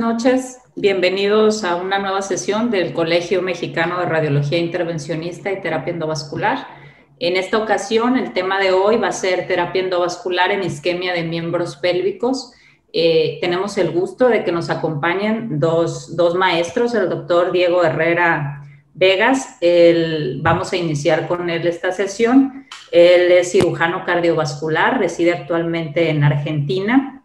noches. Bienvenidos a una nueva sesión del Colegio Mexicano de Radiología Intervencionista y Terapia Endovascular. En esta ocasión, el tema de hoy va a ser terapia endovascular en isquemia de miembros pélvicos. Eh, tenemos el gusto de que nos acompañen dos, dos maestros, el doctor Diego Herrera Vegas. El, vamos a iniciar con él esta sesión. Él es cirujano cardiovascular, reside actualmente en Argentina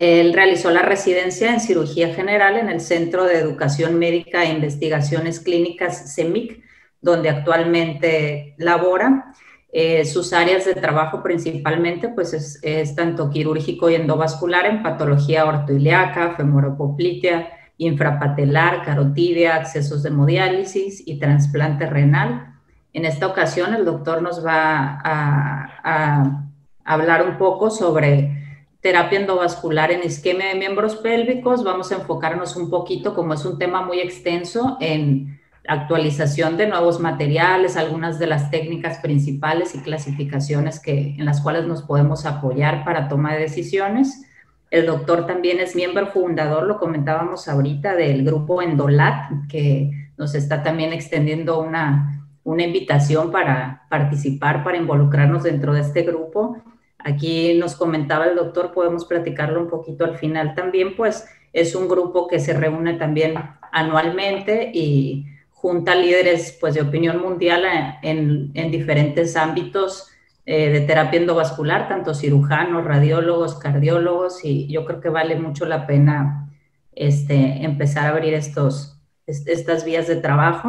él realizó la residencia en cirugía general en el Centro de Educación Médica e Investigaciones Clínicas CEMIC, donde actualmente labora. Eh, sus áreas de trabajo principalmente pues es, tanto quirúrgico y endovascular en patología ortoiliaca, femoropoplitea, infrapatelar, carotidia, accesos de hemodiálisis y trasplante renal. En esta ocasión el doctor nos va a hablar un poco sobre terapia endovascular en isquemia de miembros pélvicos. Vamos a enfocarnos un poquito, como es un tema muy extenso, en actualización de nuevos materiales, algunas de las técnicas principales y clasificaciones que, en las cuales nos podemos apoyar para toma de decisiones. El doctor también es miembro fundador, lo comentábamos ahorita, del grupo Endolat, que nos está también extendiendo una, una invitación para participar, para involucrarnos dentro de este grupo. Aquí nos comentaba el doctor, podemos platicarlo un poquito al final también, pues es un grupo que se reúne también anualmente y junta líderes pues, de opinión mundial en, diferentes ámbitos eh, de terapia endovascular, tanto cirujanos, radiólogos, cardiólogos, y yo creo que vale mucho la pena este, empezar a abrir estos, estas vías de trabajo.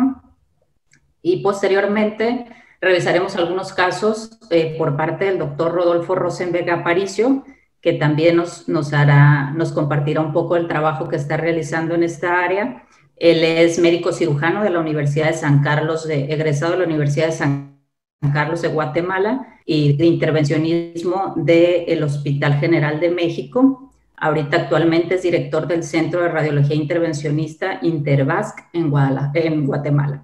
Y posteriormente, Revisaremos algunos casos eh, por parte del doctor Rodolfo Rosenberg Aparicio, que también nos, nos, hará, nos compartirá un poco el trabajo que está realizando en esta área. Él es médico cirujano de la Universidad de San Carlos, de, egresado de la Universidad de San Carlos de Guatemala y de intervencionismo del Hospital General de México. Ahorita actualmente es director del Centro de Radiología Intervencionista Intervasc en, en Guatemala.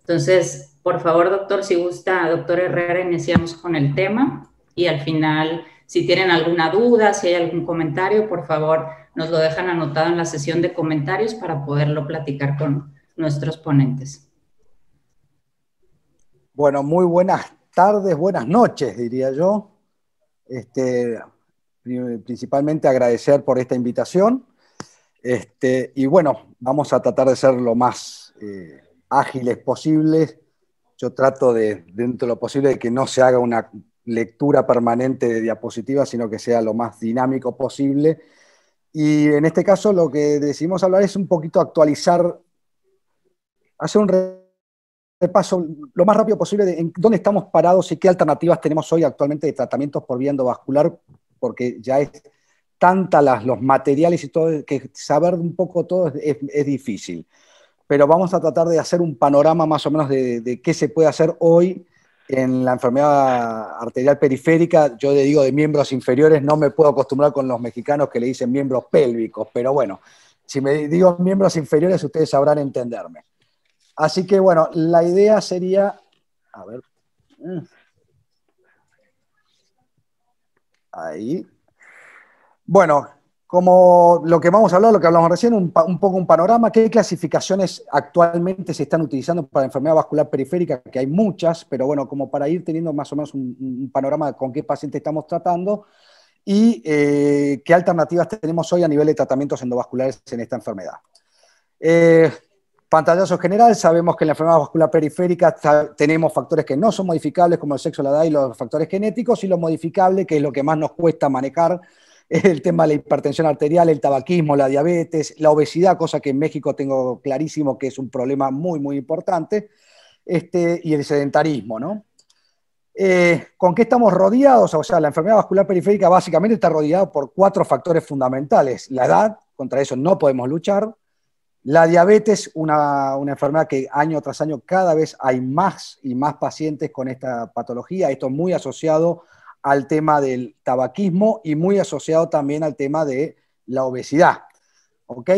Entonces, por favor, doctor, si gusta, doctor Herrera, iniciamos con el tema y al final, si tienen alguna duda, si hay algún comentario, por favor, nos lo dejan anotado en la sesión de comentarios para poderlo platicar con nuestros ponentes. Bueno, muy buenas tardes, buenas noches, diría yo. Este, principalmente agradecer por esta invitación. Este, y bueno, vamos a tratar de ser lo más eh, ágiles posibles yo trato de, dentro de lo posible, de que no se haga una lectura permanente de diapositivas, sino que sea lo más dinámico posible. Y en este caso lo que decidimos hablar es un poquito actualizar, hacer un repaso lo más rápido posible de en dónde estamos parados y qué alternativas tenemos hoy actualmente de tratamientos por vía endovascular, porque ya es tanta las, los materiales y todo, que saber un poco todo es, es difícil pero vamos a tratar de hacer un panorama más o menos de, qué se puede hacer hoy en la enfermedad arterial periférica. Yo le digo de miembros inferiores, no me puedo acostumbrar con los mexicanos que le dicen miembros pélvicos, pero bueno, si me digo miembros inferiores, ustedes sabrán entenderme. Así que bueno, la idea sería, a ver, mm, ahí. Bueno, como lo que vamos a hablar, lo que hablamos recién, un, poco un panorama, qué clasificaciones actualmente se están utilizando para la enfermedad vascular periférica, que hay muchas, pero bueno, como para ir teniendo más o menos un, panorama con qué paciente estamos tratando y eh, qué alternativas tenemos hoy a nivel de tratamientos endovasculares en esta enfermedad. Eh, pantallazo general, sabemos que en la enfermedad vascular periférica tenemos factores que no son modificables como el sexo, la edad y los factores genéticos y lo modificable, que es lo que más nos cuesta manejar el tema de la hipertensión arterial, el tabaquismo, la diabetes, la obesidad, cosa que en México tengo clarísimo que es un problema muy, muy importante, este, y el sedentarismo, ¿no? Eh, ¿Con qué estamos rodeados? O sea, la enfermedad vascular periférica básicamente está rodeada por cuatro factores fundamentales. La edad, contra eso no podemos luchar. La diabetes, una, una, enfermedad que año tras año cada vez hay más y más pacientes con esta patología. Esto es muy asociado al tema del tabaquismo y muy asociado también al tema de la obesidad. ¿Ok?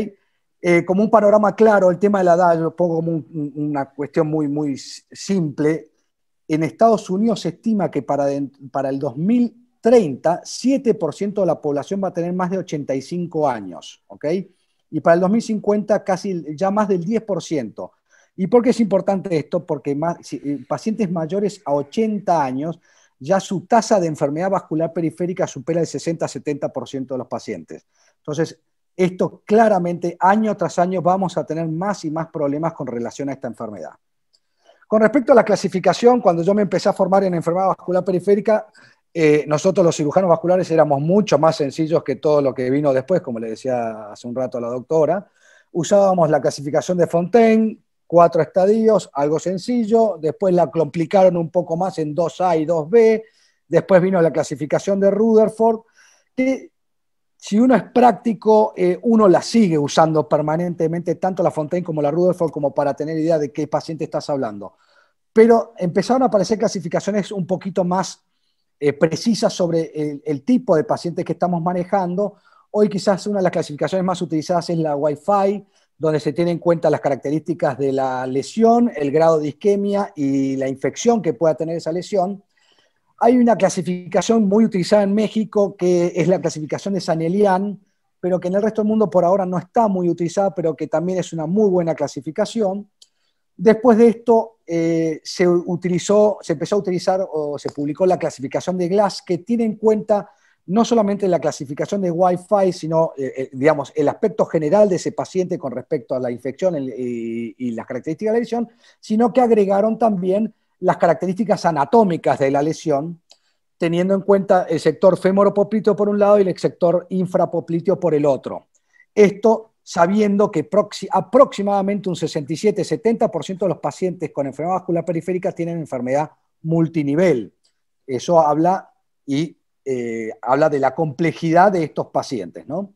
Eh, como un panorama claro, el tema de la edad, yo lo pongo como una cuestión muy, muy simple. En Estados Unidos se estima que para, el 2030, 7% de la población va a tener más de 85 años, ¿ok? Y para el 2050, casi ya más del 10%. ¿Y por qué es importante esto? Porque más, eh, pacientes mayores a 80 años ya su tasa de enfermedad vascular periférica supera el 60-70% de los pacientes. Entonces, esto claramente, año tras año, vamos a tener más y más problemas con relación a esta enfermedad. Con respecto a la clasificación, cuando yo me empecé a formar en enfermedad vascular periférica, eh, nosotros los cirujanos vasculares éramos mucho más sencillos que todo lo que vino después, como le decía hace un rato a la doctora. Usábamos la clasificación de Fontaine, cuatro estadios, algo sencillo, después la complicaron un poco más en 2A y 2B, después vino la clasificación de Rutherford, que si uno es práctico, eh, uno la sigue usando permanentemente, tanto la Fontaine como la Rutherford, como para tener idea de qué paciente estás hablando. Pero empezaron a aparecer clasificaciones un poquito más eh, precisas sobre el, el, tipo de pacientes que estamos manejando. Hoy quizás una de las clasificaciones más utilizadas es la Wi-Fi, donde se tienen en cuenta las características de la lesión, el grado de isquemia y la infección que pueda tener esa lesión. Hay una clasificación muy utilizada en México que es la clasificación de San Elian, pero que en el resto del mundo por ahora no está muy utilizada, pero que también es una muy buena clasificación. Después de esto eh, se utilizó, se empezó a utilizar o se publicó la clasificación de Glass que tiene en cuenta no solamente la clasificación de Wi-Fi, sino, eh, eh, digamos, el aspecto general de ese paciente con respecto a la infección y, y, las características de la lesión, sino que agregaron también las características anatómicas de la lesión, teniendo en cuenta el sector femoropopliteo por un lado y el sector infrapopliteo por el otro. Esto sabiendo que aproximadamente un 67-70% de los pacientes con enfermedad vascular periférica tienen enfermedad multinivel. Eso habla y eh, habla de la complejidad de estos pacientes. ¿no?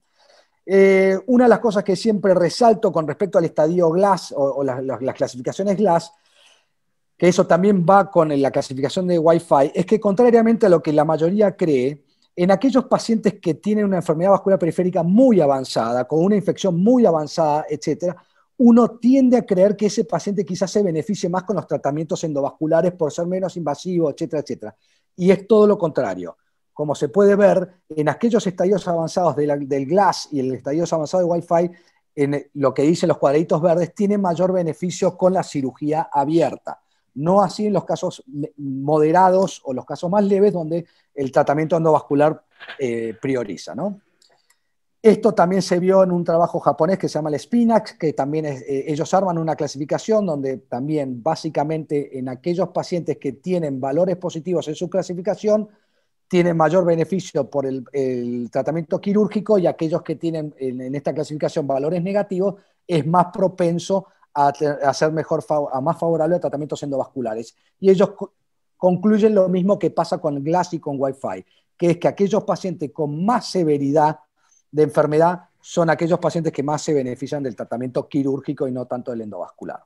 Eh, una de las cosas que siempre resalto con respecto al estadio GLAS o, las, clasificaciones GLAS, que eso también va con la clasificación de Wi-Fi, es que contrariamente a lo que la mayoría cree, en aquellos pacientes que tienen una enfermedad vascular periférica muy avanzada, con una infección muy avanzada, etc., uno tiende a creer que ese paciente quizás se beneficie más con los tratamientos endovasculares por ser menos invasivo, etcétera, etcétera. Y es todo lo contrario como se puede ver en aquellos estadios avanzados del Glass y en el estadios avanzado de Wi-Fi, en eh, lo que dicen los cuadraditos verdes, tienen mayor beneficio con la cirugía abierta. No así en los casos moderados o los casos más leves donde el tratamiento endovascular eh, prioriza. Esto también se vio en un trabajo japonés que se llama el Spinax, que también eh, ellos arman una clasificación donde también básicamente en aquellos pacientes que tienen valores positivos en su clasificación, tienen mayor beneficio por el, tratamiento quirúrgico y aquellos que tienen en, esta clasificación valores negativos es más propenso a, hacer ser mejor, a más favorable a tratamientos endovasculares. Y ellos concluyen lo mismo que pasa con GLAS y con Wi-Fi, que es que aquellos pacientes con más severidad de enfermedad son aquellos pacientes que más se benefician del tratamiento quirúrgico y no tanto del endovascular.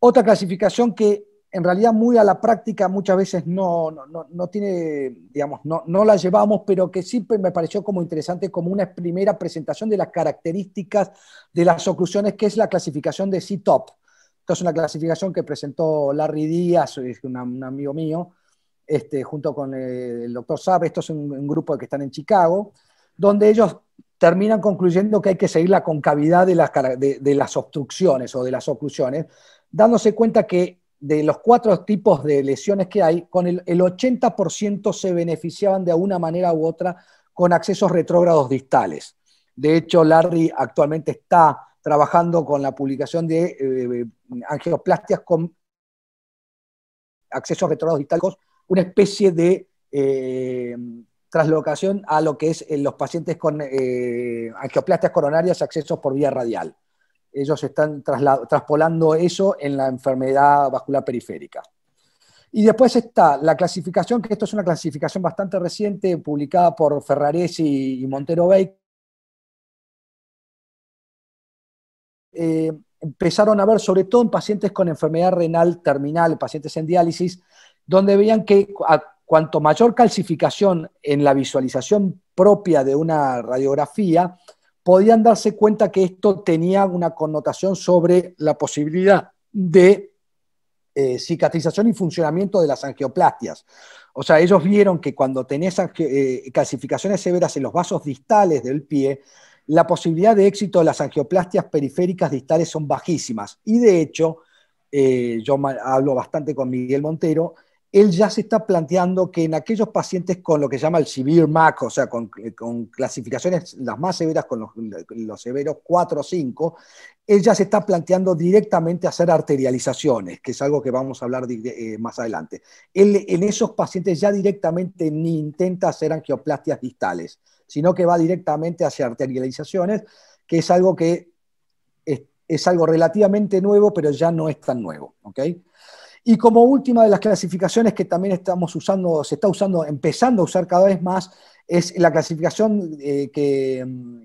Otra clasificación que en realidad muy a la práctica muchas veces no, no, tiene, digamos, no, la llevamos, pero que siempre me pareció como interesante como una primera presentación de las características de las oclusiones, que es la clasificación de C-TOP. es una clasificación que presentó Larry Díaz, un amigo mío, este, junto con eh, el doctor Saab, esto es un, grupo que están en Chicago, donde ellos terminan concluyendo que hay que seguir la concavidad de las, de, de las obstrucciones o de las oclusiones, dándose cuenta que de los cuatro tipos de lesiones que hay, con el, 80% se beneficiaban de una manera u otra con accesos retrógrados distales. De hecho, Larry actualmente está trabajando con la publicación de eh, angioplastias con accesos retrógrados distales, una especie de eh, traslocación a lo que es en eh, los pacientes con angioplastias coronarias, accesos por vía radial ellos están traspolando eso en la enfermedad vascular periférica. Y después está la clasificación, que esto es una clasificación bastante reciente, publicada por Ferrarés y Montero Bay. Eh, empezaron a ver, sobre todo en pacientes con enfermedad renal terminal, pacientes en diálisis, donde veían que cuanto mayor calcificación en la visualización propia de una radiografía, podían darse cuenta que esto tenía una connotación sobre la posibilidad de eh, cicatrización y funcionamiento de las angioplastias. O sea, ellos vieron que cuando tenés eh, calcificaciones severas en los vasos distales del pie, la posibilidad de éxito de las angioplastias periféricas distales son bajísimas. Y de hecho, eh, yo hablo bastante con Miguel Montero, él ya se está planteando que en aquellos pacientes con lo que llama el severe MAC, o sea, eh, con, clasificaciones las más severas, con los, severos 4 o 5, él ya se está planteando directamente hacer arterializaciones, que es algo que vamos a hablar eh, más adelante. Él en esos pacientes ya directamente ni intenta hacer angioplastias distales, sino que va directamente hacia arterializaciones, que es algo que es, es algo relativamente nuevo, pero ya no es tan nuevo, ¿ok? Y como última de las clasificaciones que también estamos usando, se está usando, empezando a usar cada vez más, es la clasificación eh, que mm,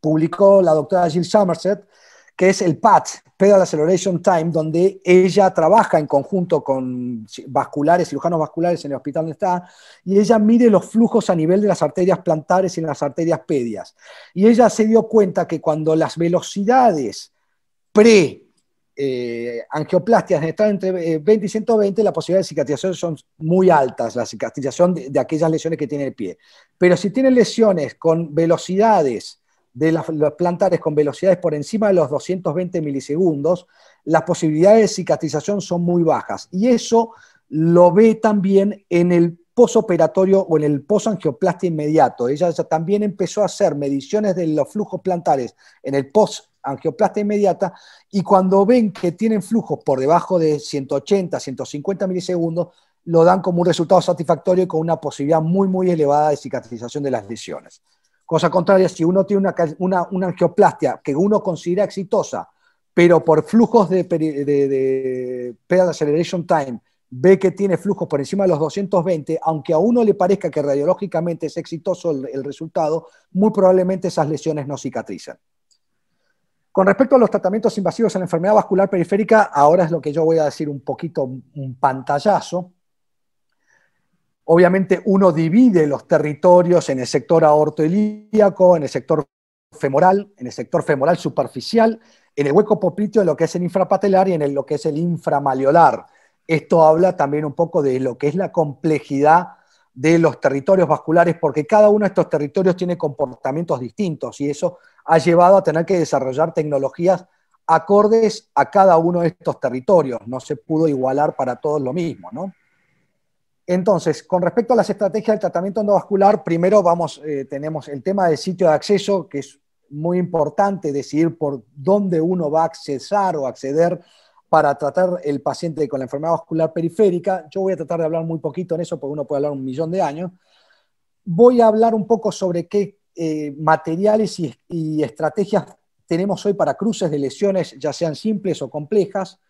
publicó la doctora Jill Somerset, que es el PAT, Pedal Acceleration Time, donde ella trabaja en conjunto con vasculares, cirujanos vasculares en el hospital donde está, y ella mide los flujos a nivel de las arterias plantares y en las arterias pedias. Y ella se dio cuenta que cuando las velocidades pre eh, angioplastias en entre 20 eh, y 120, la posibilidades de cicatrización son muy altas, la cicatrización de, aquellas lesiones que tiene el pie. Pero si tiene lesiones con velocidades de los plantares, con velocidades por encima de los 220 milisegundos, las posibilidades de cicatrización son muy bajas. Y eso lo ve también en el posoperatorio o en el posangioplastia inmediato. Ella también empezó a hacer mediciones de los flujos plantares en el post angioplastia inmediata, y cuando ven que tienen flujos por debajo de 180, 150 milisegundos, lo dan como un resultado satisfactorio y con una posibilidad muy, muy elevada de cicatrización de las lesiones. Cosa contraria, si uno tiene una, angioplastia que uno considera exitosa, pero por flujos de, de, de pedal acceleration time ve que tiene flujos por encima de los 220, aunque a uno le parezca que radiológicamente es exitoso el, el resultado, muy probablemente esas lesiones no cicatrizan. Con respecto a los tratamientos invasivos en la enfermedad vascular periférica, ahora es lo que yo voy a decir un poquito, un pantallazo. Obviamente uno divide los territorios en el sector aortoilíaco, en el sector femoral, en el sector femoral superficial, en el hueco popliteo, en lo que es el infrapatelar y en lo que es el inframaleolar. Esto habla también un poco de lo que es la complejidad de los territorios vasculares, porque cada uno de estos territorios tiene comportamientos distintos y eso ha llevado a tener que desarrollar tecnologías acordes a cada uno de estos territorios. No se pudo igualar para todos lo mismo, ¿no? Entonces, con respecto a las estrategias del tratamiento endovascular, primero vamos, eh, tenemos el tema del sitio de acceso, que es muy importante decidir por dónde uno va a accesar o acceder para tratar el paciente con la enfermedad vascular periférica. Yo voy a tratar de hablar muy poquito en eso, porque uno puede hablar un millón de años. Voy a hablar un poco sobre qué eh, materiales y, estrategias tenemos hoy para cruces de lesiones, ya sean simples o complejas?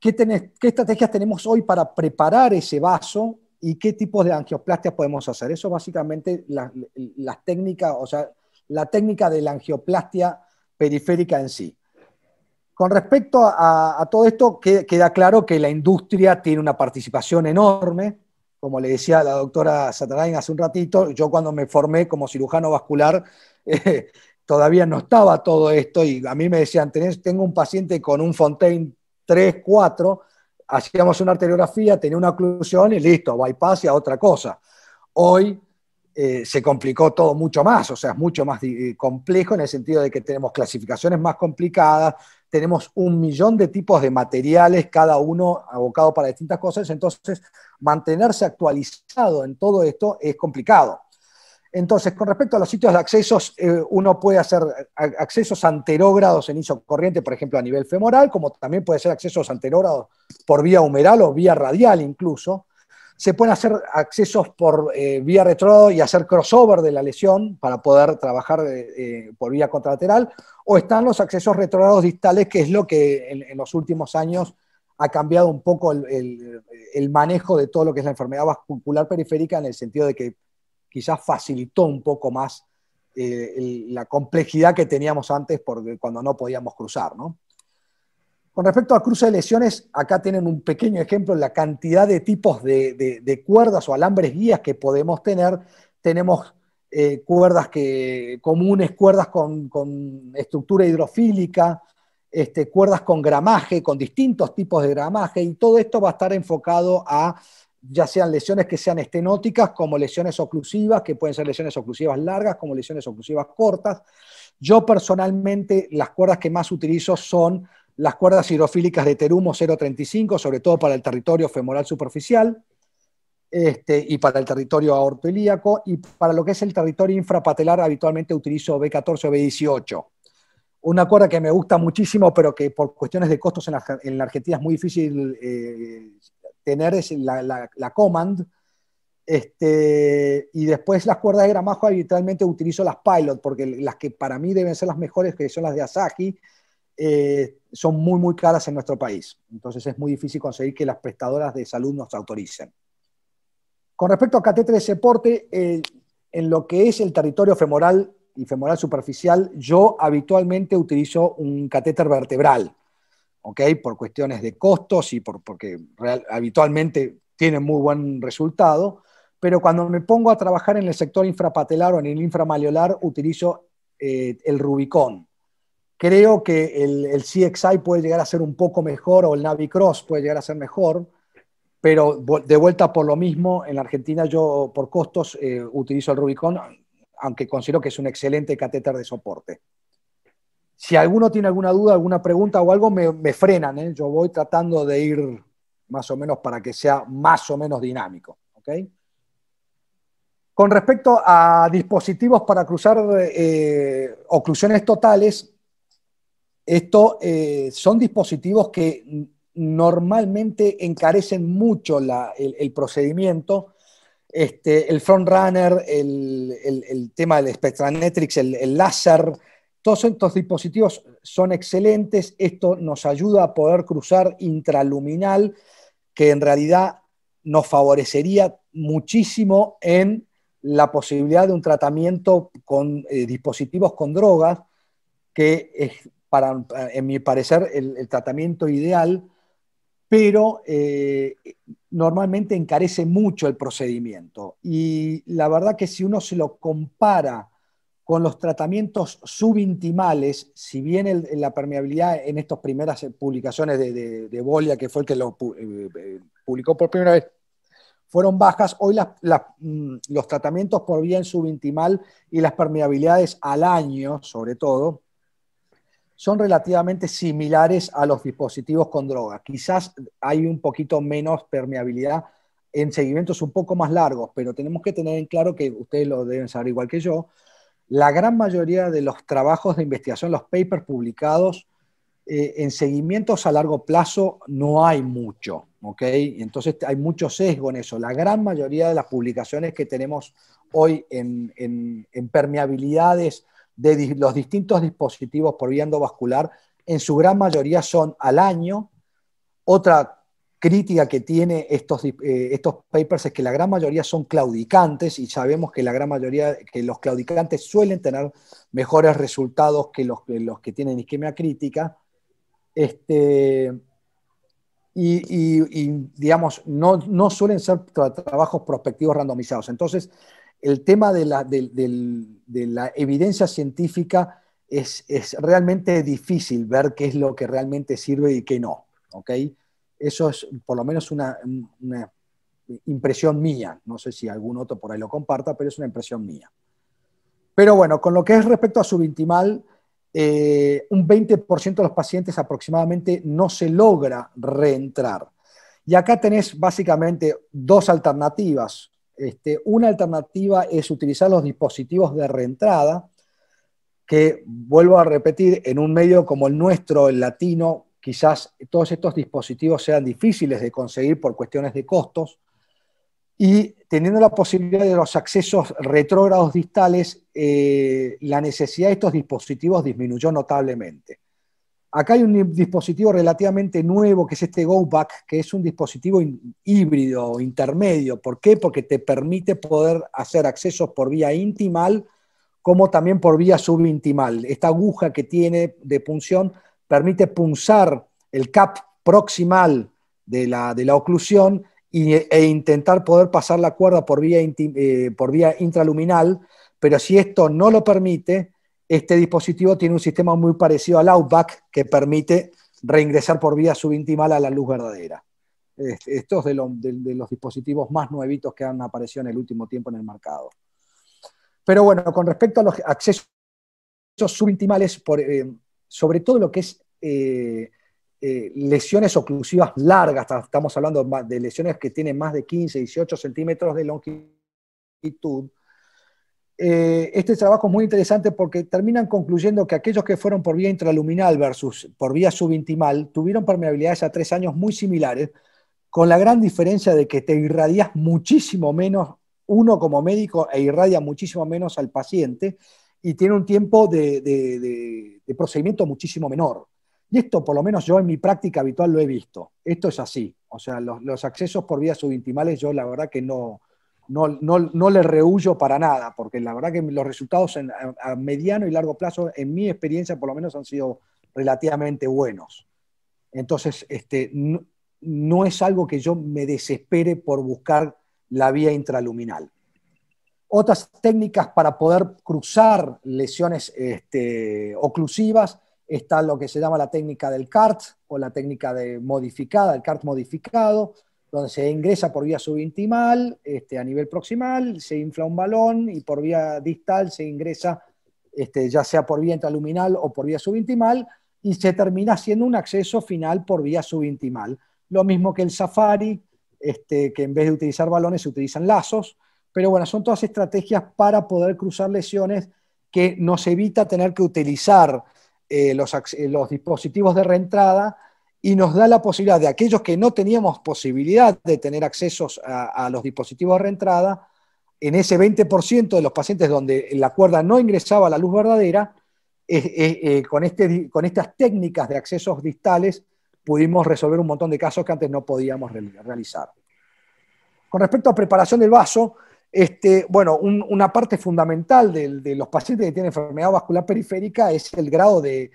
¿Qué, estrategias tenemos hoy para preparar ese vaso y qué tipos de angioplastia podemos hacer? Eso básicamente las la técnicas, o sea, la técnica de la angioplastia periférica en sí. Con respecto a todo esto, queda claro que la industria tiene una participación enorme, como le decía la doctora Satarain hace un ratito, yo cuando me formé como cirujano vascular, eh, todavía no estaba todo esto y a mí me decían, tengo un paciente con un Fontaine 3, 4, hacíamos una arteriografía, tenía una oclusión y listo, bypass y a otra cosa. Hoy eh, se complicó todo mucho más, o sea, es mucho más eh, complejo en el sentido de que tenemos clasificaciones más complicadas, tenemos un millón de tipos de materiales, cada uno abocado para distintas cosas, entonces mantenerse actualizado en todo esto es complicado. Entonces, con respecto a los sitios de accesos, eh, uno puede hacer accesos anterógrados en isocorriente, por ejemplo, a nivel femoral, como también puede ser accesos anterógrados por vía humeral o vía radial incluso. Se pueden hacer accesos por eh, vía retro y hacer crossover de la lesión para poder trabajar eh, eh, por vía contralateral, o están los accesos retrógrados distales, que es lo que en, los últimos años ha cambiado un poco el, manejo de todo lo que es la enfermedad vascular periférica en el sentido de que quizás facilitó un poco más la complejidad que teníamos antes porque cuando no podíamos cruzar, ¿no? Con respecto a cruce de lesiones, acá tienen un pequeño ejemplo, la cantidad de tipos de, cuerdas o alambres guías que podemos tener. Tenemos eh, cuerdas que, comunes, cuerdas con, estructura hidrofílica, este, cuerdas con gramaje, con distintos tipos de gramaje, y todo esto va a estar enfocado a ya sean lesiones que sean estenóticas como lesiones oclusivas, que pueden ser lesiones oclusivas largas como lesiones oclusivas cortas. Yo personalmente las cuerdas que más utilizo son las cuerdas hidrofílicas de Terumo 035, sobre todo para el territorio femoral superficial este, y para el territorio aortoilíaco, y para lo que es el territorio infrapatelar habitualmente utilizo B14 o B18. Una cuerda que me gusta muchísimo, pero que por cuestiones de costos en la, en Argentina es muy difícil eh, tener, es la, la, Command. Este, y después las cuerdas de gramajo habitualmente utilizo las Pilot, porque las que para mí deben ser las mejores, que son las de Asahi, eh, son muy, muy caras en nuestro país. Entonces es muy difícil conseguir que las prestadoras de salud nos autoricen. Con respecto a catéter de soporte, eh, en lo que es el territorio femoral y femoral superficial, yo habitualmente utilizo un catéter vertebral, Por cuestiones de costos y por, porque habitualmente tiene muy buen resultado, pero cuando me pongo a trabajar en el sector infrapatelar o en el inframaleolar, utilizo eh, el Rubicón, Creo que el, CXI puede llegar a ser un poco mejor o el Navicross puede llegar a ser mejor, pero de vuelta por lo mismo, en la Argentina yo por costos eh, utilizo el Rubicon, aunque considero que es un excelente catéter de soporte. Si alguno tiene alguna duda, alguna pregunta o algo, me, frenan. ¿eh? Yo voy tratando de ir más o menos para que sea más o menos dinámico. Con respecto a dispositivos para cruzar eh, oclusiones totales, esto eh, son dispositivos que normalmente encarecen mucho el, procedimiento. Este, el front el, el, tema del Spectranetrix, el, láser, todos estos dispositivos son excelentes. Esto nos ayuda a poder cruzar intraluminal, que en realidad nos favorecería muchísimo en la posibilidad de un tratamiento con eh, dispositivos con drogas, que es para, eh, en mi parecer, el, tratamiento ideal, pero eh, normalmente encarece mucho el procedimiento. Y la verdad que si uno se lo compara con los tratamientos subintimales, si bien la permeabilidad en estas primeras publicaciones de, Bolia, que fue el que lo eh, publicó por primera vez, fueron bajas, hoy mm, los tratamientos por vía subintimal y las permeabilidades al año, sobre todo, son relativamente similares a los dispositivos con droga. Quizás hay un poquito menos permeabilidad en seguimientos un poco más largos, pero tenemos que tener en claro que ustedes lo deben saber igual que yo. La gran mayoría de los trabajos de investigación, los papers publicados eh, en seguimientos a largo plazo no hay mucho, ¿ok? Entonces hay mucho sesgo en eso. La gran mayoría de las publicaciones que tenemos hoy en permeabilidades de los distintos dispositivos por vía endovascular, en su gran mayoría son al año. Otra crítica que tiene estos, eh, estos papers es que la gran mayoría son claudicantes y sabemos que la gran mayoría, que los claudicantes suelen tener mejores resultados que los, los que tienen isquemia crítica. Este, y, digamos, no, suelen ser trabajos prospectivos randomizados. Entonces, el tema de la, evidencia científica es, realmente difícil ver qué es lo que realmente sirve y qué no. ¿okay? Eso es por lo menos una, impresión mía. No sé si algún otro por ahí lo comparta, pero es una impresión mía. Pero bueno, con lo que es respecto a subintimal, eh, un 20% de los pacientes aproximadamente no se logra reentrar. Y acá tenés básicamente dos alternativas. Este, una alternativa es utilizar los dispositivos de reentrada, que vuelvo a repetir, en un medio como el nuestro, el latino, quizás todos estos dispositivos sean difíciles de conseguir por cuestiones de costos, y teniendo la posibilidad de los accesos retrógrados distales, eh, la necesidad de estos dispositivos disminuyó notablemente. Acá hay un dispositivo relativamente nuevo que es este Go-Back, que es un dispositivo híbrido, intermedio. ¿Por qué? Porque te permite poder hacer accesos por vía intimal como también por vía subintimal. Esta aguja que tiene de punción permite punzar el cap proximal de la, oclusión e intentar poder pasar la cuerda por vía, eh, por vía intraluminal, pero si esto no lo permite, este dispositivo tiene un sistema muy parecido al Outback que permite reingresar por vía subintimal a la luz verdadera. Estos es de, los dispositivos más nuevitos que han aparecido en el último tiempo en el mercado. Pero bueno, con respecto a los accesos subintimales, eh, sobre todo lo que es eh, eh, lesiones oclusivas largas, estamos hablando de lesiones que tienen más de 15, 18 centímetros de longitud, eh, este trabajo es muy interesante porque terminan concluyendo que aquellos que fueron por vía intraluminal versus por vía subintimal tuvieron permeabilidades a tres años muy similares, con la gran diferencia de que te irradias muchísimo menos, uno como médico e irradia muchísimo menos al paciente y tiene un tiempo de, procedimiento muchísimo menor. Y esto, por lo menos yo en mi práctica habitual lo he visto. Esto es así. O sea, los, accesos por vía subintimales yo la verdad que no, no, no, no le rehuyo para nada, porque la verdad que los resultados en, a, mediano y largo plazo, en mi experiencia por lo menos, han sido relativamente buenos. Entonces, este, no, es algo que yo me desespere por buscar la vía intraluminal. Otras técnicas para poder cruzar lesiones este, oclusivas está lo que se llama la técnica del CART o la técnica de modificada, el CART modificado, donde se ingresa por vía subintimal, este, a nivel proximal, se infla un balón y por vía distal se ingresa, este, ya sea por vía intraluminal o por vía subintimal, y se termina haciendo un acceso final por vía subintimal. Lo mismo que el safari, este, que en vez de utilizar balones se utilizan lazos, pero bueno, son todas estrategias para poder cruzar lesiones que nos evita tener que utilizar eh, los, los dispositivos de reentrada y nos da la posibilidad de aquellos que no teníamos posibilidad de tener accesos a, los dispositivos de reentrada, en ese 20% de los pacientes donde la cuerda no ingresaba a la luz verdadera, eh, con, este, con estas técnicas de accesos distales pudimos resolver un montón de casos que antes no podíamos realizar. Con respecto a preparación del vaso, este, bueno, una parte fundamental de los pacientes que tienen enfermedad vascular periférica es el grado de,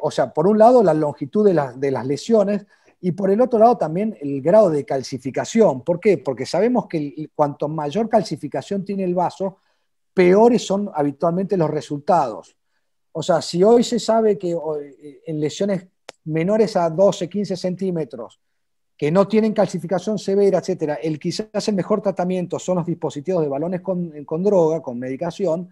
o sea, por un lado la longitud de, las lesiones y por el otro lado también el grado de calcificación. ¿Por qué? Porque sabemos que cuanto mayor calcificación tiene el vaso, peores son habitualmente los resultados. O sea, si hoy se sabe que eh, en lesiones menores a 12, 15 centímetros, que no tienen calcificación severa, etcétera, el quizás el mejor tratamiento son los dispositivos de balones con droga, con medicación,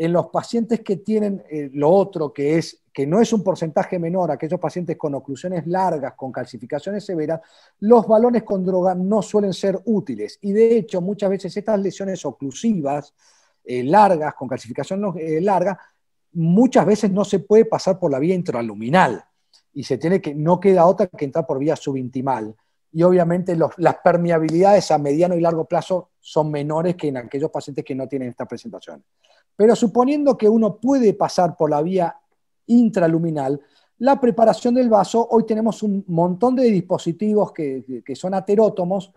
en los pacientes que tienen eh, lo otro, que es que no es un porcentaje menor, aquellos pacientes con oclusiones largas, con calcificaciones severas, los balones con droga no suelen ser útiles. Y de hecho, muchas veces estas lesiones oclusivas eh, largas, con calcificación eh, larga, muchas veces no se puede pasar por la vía intraluminal y se tiene que, no queda otra que entrar por vía subintimal. Y obviamente las permeabilidades a mediano y largo plazo son menores que en aquellos pacientes que no tienen esta presentación. Pero suponiendo que uno puede pasar por la vía intraluminal, la preparación del vaso, hoy tenemos un montón de dispositivos que, son aterótomos,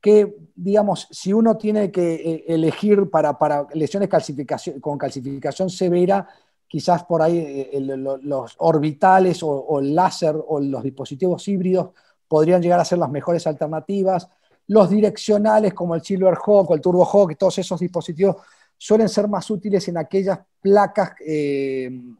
que, digamos, si uno tiene que eh, elegir para, lesiones con calcificación severa, quizás por ahí eh, los orbitales o, el láser o los dispositivos híbridos podrían llegar a ser las mejores alternativas. Los direccionales como el Hawk o el Turbo Hawk, todos esos dispositivos suelen ser más útiles en aquellas placas eh, mm,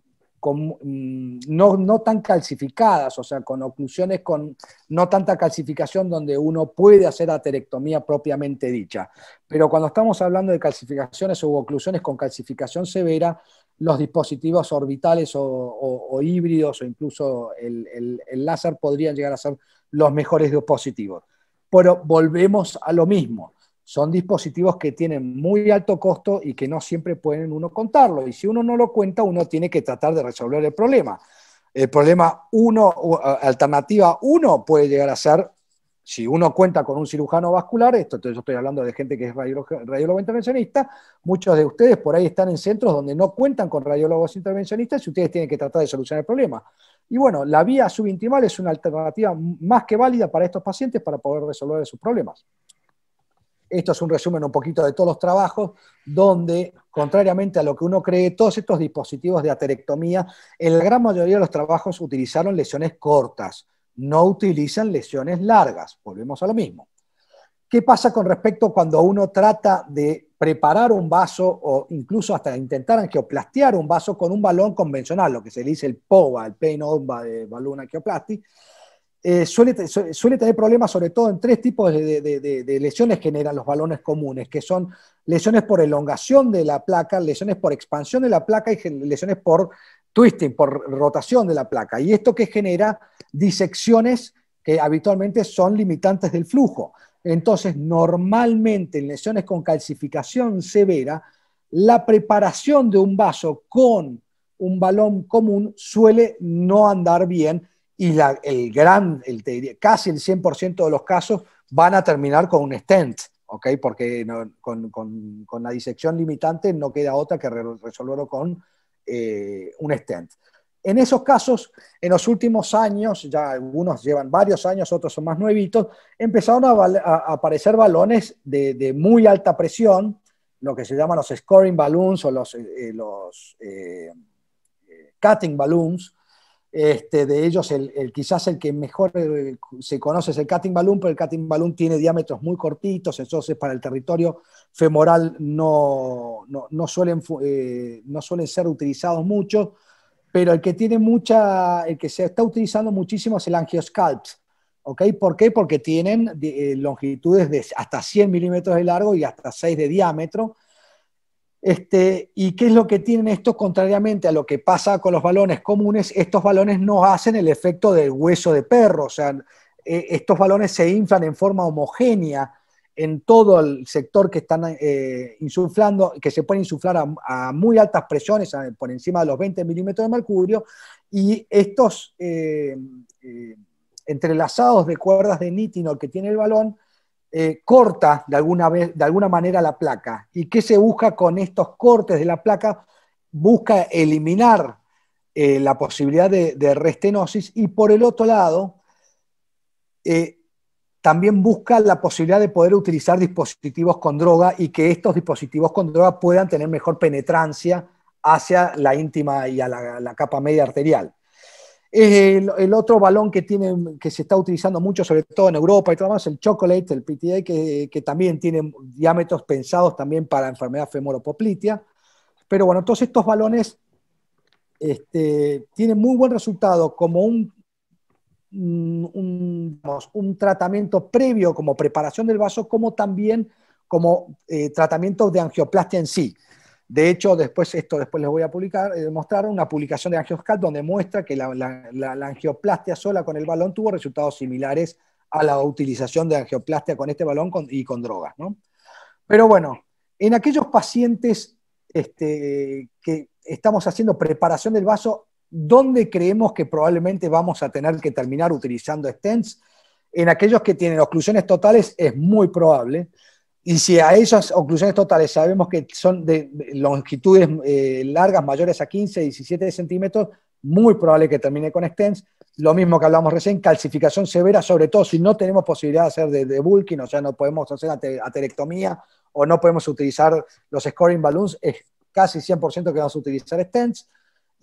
no, tan calcificadas, o sea, con oclusiones con no tanta calcificación donde uno puede hacer aterectomía propiamente dicha. Pero cuando estamos hablando de calcificaciones o oclusiones con calcificación severa, los dispositivos orbitales o, híbridos o incluso el, el láser podrían llegar a ser los mejores dispositivos. Pero volvemos a lo mismo son dispositivos que tienen muy alto costo y que no siempre pueden uno contarlo. Y si uno no lo cuenta, uno tiene que tratar de resolver el problema. El problema uno, alternativa uno puede llegar a ser, si uno cuenta con un cirujano vascular, esto yo estoy hablando de gente que es radiólogo intervencionista, muchos de ustedes por ahí están en centros donde no cuentan con radiólogos intervencionistas y ustedes tienen que tratar de solucionar el problema. Y bueno, la vía subintimal es una alternativa más que válida para estos pacientes para poder resolver sus problemas esto es un resumen un poquito de todos los trabajos, donde, contrariamente a lo que uno cree, todos estos dispositivos de aterectomía, en la gran mayoría de los trabajos utilizaron lesiones cortas, no utilizan lesiones largas, volvemos a lo mismo. ¿Qué pasa con respecto cuando uno trata de preparar un vaso o incluso hasta intentar angioplastear un vaso con un balón convencional, lo que se le dice el POVA, el Pain eh, Balón Angioplasty? Eh, suele, tener problemas sobre todo en tres tipos de, de, lesiones que generan los balones comunes, que son lesiones por elongación de la placa, lesiones por expansión de la placa y lesiones por twisting, por rotación de la placa. Y esto que genera disecciones que habitualmente son limitantes del flujo. Entonces, normalmente en lesiones con calcificación severa, la preparación de un vaso con un balón común suele no andar bien y la, el gran, casi el 100% de los casos van a terminar con un stent, ¿ok? Porque con, la disección limitante no queda otra que resolverlo con eh, un stent. En esos casos, en los últimos años, ya algunos llevan varios años, otros son más nuevitos, empezaron a, aparecer balones de, muy alta presión, lo que se llaman los scoring balloons o los, eh, eh, cutting balloons, este, de ellos, el, quizás el que mejor eh, se conoce es el cutting balloon, pero el cutting balloon tiene diámetros muy cortitos, entonces para el territorio femoral no, no, no suelen, eh, no suelen ser utilizados mucho, pero el que tiene mucha, el que se está utilizando muchísimo es el angioscalps. ¿Por qué? Porque tienen eh, longitudes de hasta 100 milímetros de largo y hasta 6 de diámetro, este, ¿Y qué es lo que tienen estos contrariamente a lo que pasa con los balones comunes? Estos balones no hacen el efecto del hueso de perro, o sea, eh, estos balones se inflan en forma homogénea en todo el sector que están eh, insuflando, que se pueden insuflar a, muy altas presiones, por encima de los 20 milímetros de mercurio, y estos eh, entrelazados de cuerdas de nitinol que tiene el balón eh, corta de alguna, manera la placa. ¿Y qué se busca con estos cortes de la placa? Busca eliminar eh, la posibilidad de, restenosis y por el otro lado, eh, también busca la posibilidad de poder utilizar dispositivos con droga y que estos dispositivos con droga puedan tener mejor penetrancia hacia la íntima y a la capa media arterial. El, el, otro balón que, tiene, que se está utilizando mucho, sobre todo en Europa y todo más, el chocolate, el PTA, que, también tiene diámetros pensados también para enfermedad femoropoplitea. Pero bueno, todos estos balones este, tienen muy buen resultado como un, mm, un, tratamiento previo como preparación del vaso, como también como eh, tratamiento de angioplastia en sí. De hecho, después, esto después les voy a publicar, eh, mostrar una publicación de Angioscal donde muestra que la, angioplastia sola con el balón tuvo resultados similares a la utilización de angioplastia con este balón y con drogas. Pero bueno, en aquellos pacientes este, que estamos haciendo preparación del vaso, ¿dónde creemos que probablemente vamos a tener que terminar utilizando stents? En aquellos que tienen oclusiones totales es muy probable. Y si a esas oclusiones totales sabemos que son de longitudes eh, largas mayores a 15, 17 centímetros, muy probable que termine con stents. Lo mismo que hablamos recién, calcificación severa, sobre todo si no tenemos posibilidad de hacer de, de bulking, o sea, no podemos hacer aterectomía o no podemos utilizar los scoring balloons, es casi 100% que vamos a utilizar stents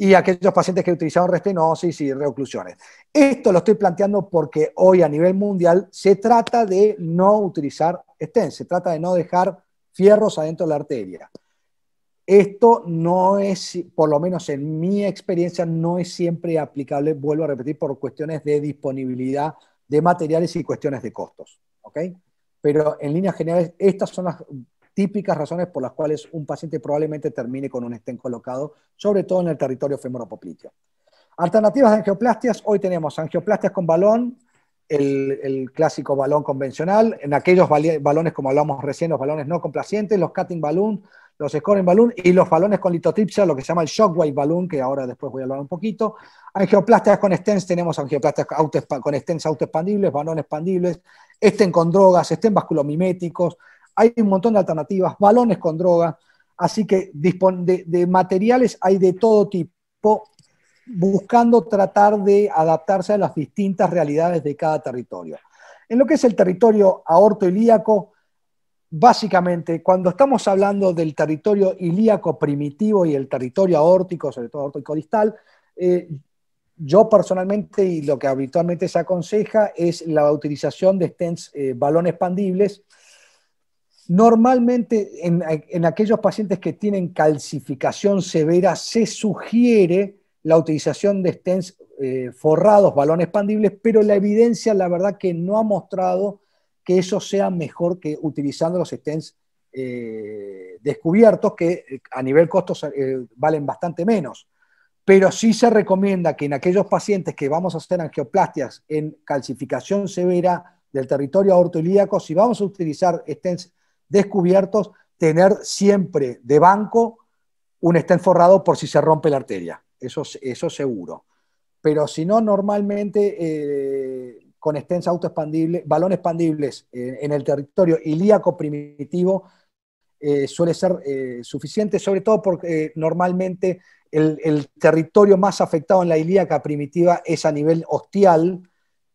y aquellos pacientes que utilizaron restenosis y reoclusiones. Esto lo estoy planteando porque hoy a nivel mundial se trata de no utilizar estén, se trata de no dejar fierros adentro de la arteria. Esto no es, por lo menos en mi experiencia, no es siempre aplicable, vuelvo a repetir, por cuestiones de disponibilidad de materiales y cuestiones de costos. Pero en líneas generales, estas son las típicas razones por las cuales un paciente probablemente termine con un estén colocado, sobre todo en el territorio femoropopliteo. Alternativas de angioplastias, hoy tenemos angioplastias con balón, el, clásico balón convencional, en aquellos balones como hablamos recién, los balones no complacientes, los cutting balloon, los scoring balloon y los balones con litotripsia, lo que se llama el shockwave balloon, que ahora después voy a hablar un poquito. Angioplastias con stents, tenemos angioplastias con stents autoexpandibles, balones expandibles, estén con drogas, estén vasculomiméticos, hay un montón de alternativas, balones con droga, así que de, de materiales hay de todo tipo, buscando tratar de adaptarse a las distintas realidades de cada territorio. En lo que es el territorio aorto ilíaco, básicamente, cuando estamos hablando del territorio ilíaco primitivo y el territorio aórtico, sobre todo aórtico distal, eh, yo personalmente y lo que habitualmente se aconseja es la utilización de eh, balones pandibles Normalmente en, aquellos pacientes que tienen calcificación severa se sugiere la utilización de stents eh, forrados, balones expandibles, pero la evidencia la verdad que no ha mostrado que eso sea mejor que utilizando los stents eh, descubiertos que eh, a nivel costo valen bastante menos. Pero sí se recomienda que en aquellos pacientes que vamos a hacer angioplastias en calcificación severa del territorio aortoilíaco, si vamos a utilizar stents descubiertos, tener siempre de banco un estén forrado por si se rompe la arteria, eso, eso seguro. Pero si no, normalmente eh, con stents autoexpandibles, balones expandibles eh, en el territorio ilíaco primitivo eh, suele ser suficiente, sobre todo porque normalmente el, el, territorio más afectado en la ilíaca primitiva es a nivel hostial,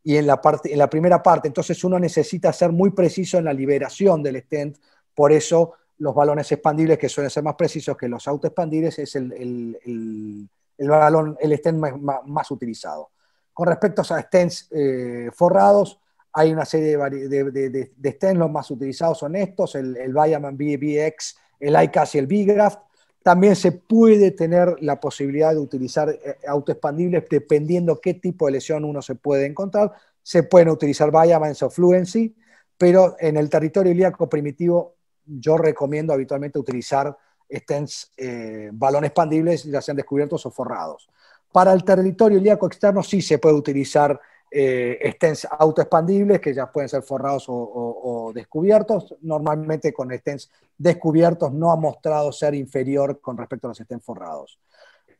y en la, parte, en la primera parte. Entonces uno necesita ser muy preciso en la liberación del stent. Por eso los balones expandibles, que suelen ser más precisos que los autoexpandibles, es el, el, el, el balón, el stent más, más, utilizado. Con respecto a stents eh, forrados, hay una serie de, de, de, stents, los más utilizados son estos, el, el Viaman BX, el ICAS y el Bigraft, también se puede tener la posibilidad de utilizar eh, autoexpandibles dependiendo qué tipo de lesión uno se puede encontrar. Se pueden utilizar Viamans o Fluency, pero en el territorio ilíaco primitivo yo recomiendo habitualmente utilizar stents, eh, balones expandibles, ya sean descubiertos o forrados. Para el territorio ilíaco externo sí se puede utilizar eh, stents autoexpandibles que ya pueden ser forrados o, descubiertos. Normalmente con stents descubiertos no ha mostrado ser inferior con respecto a los stents forrados.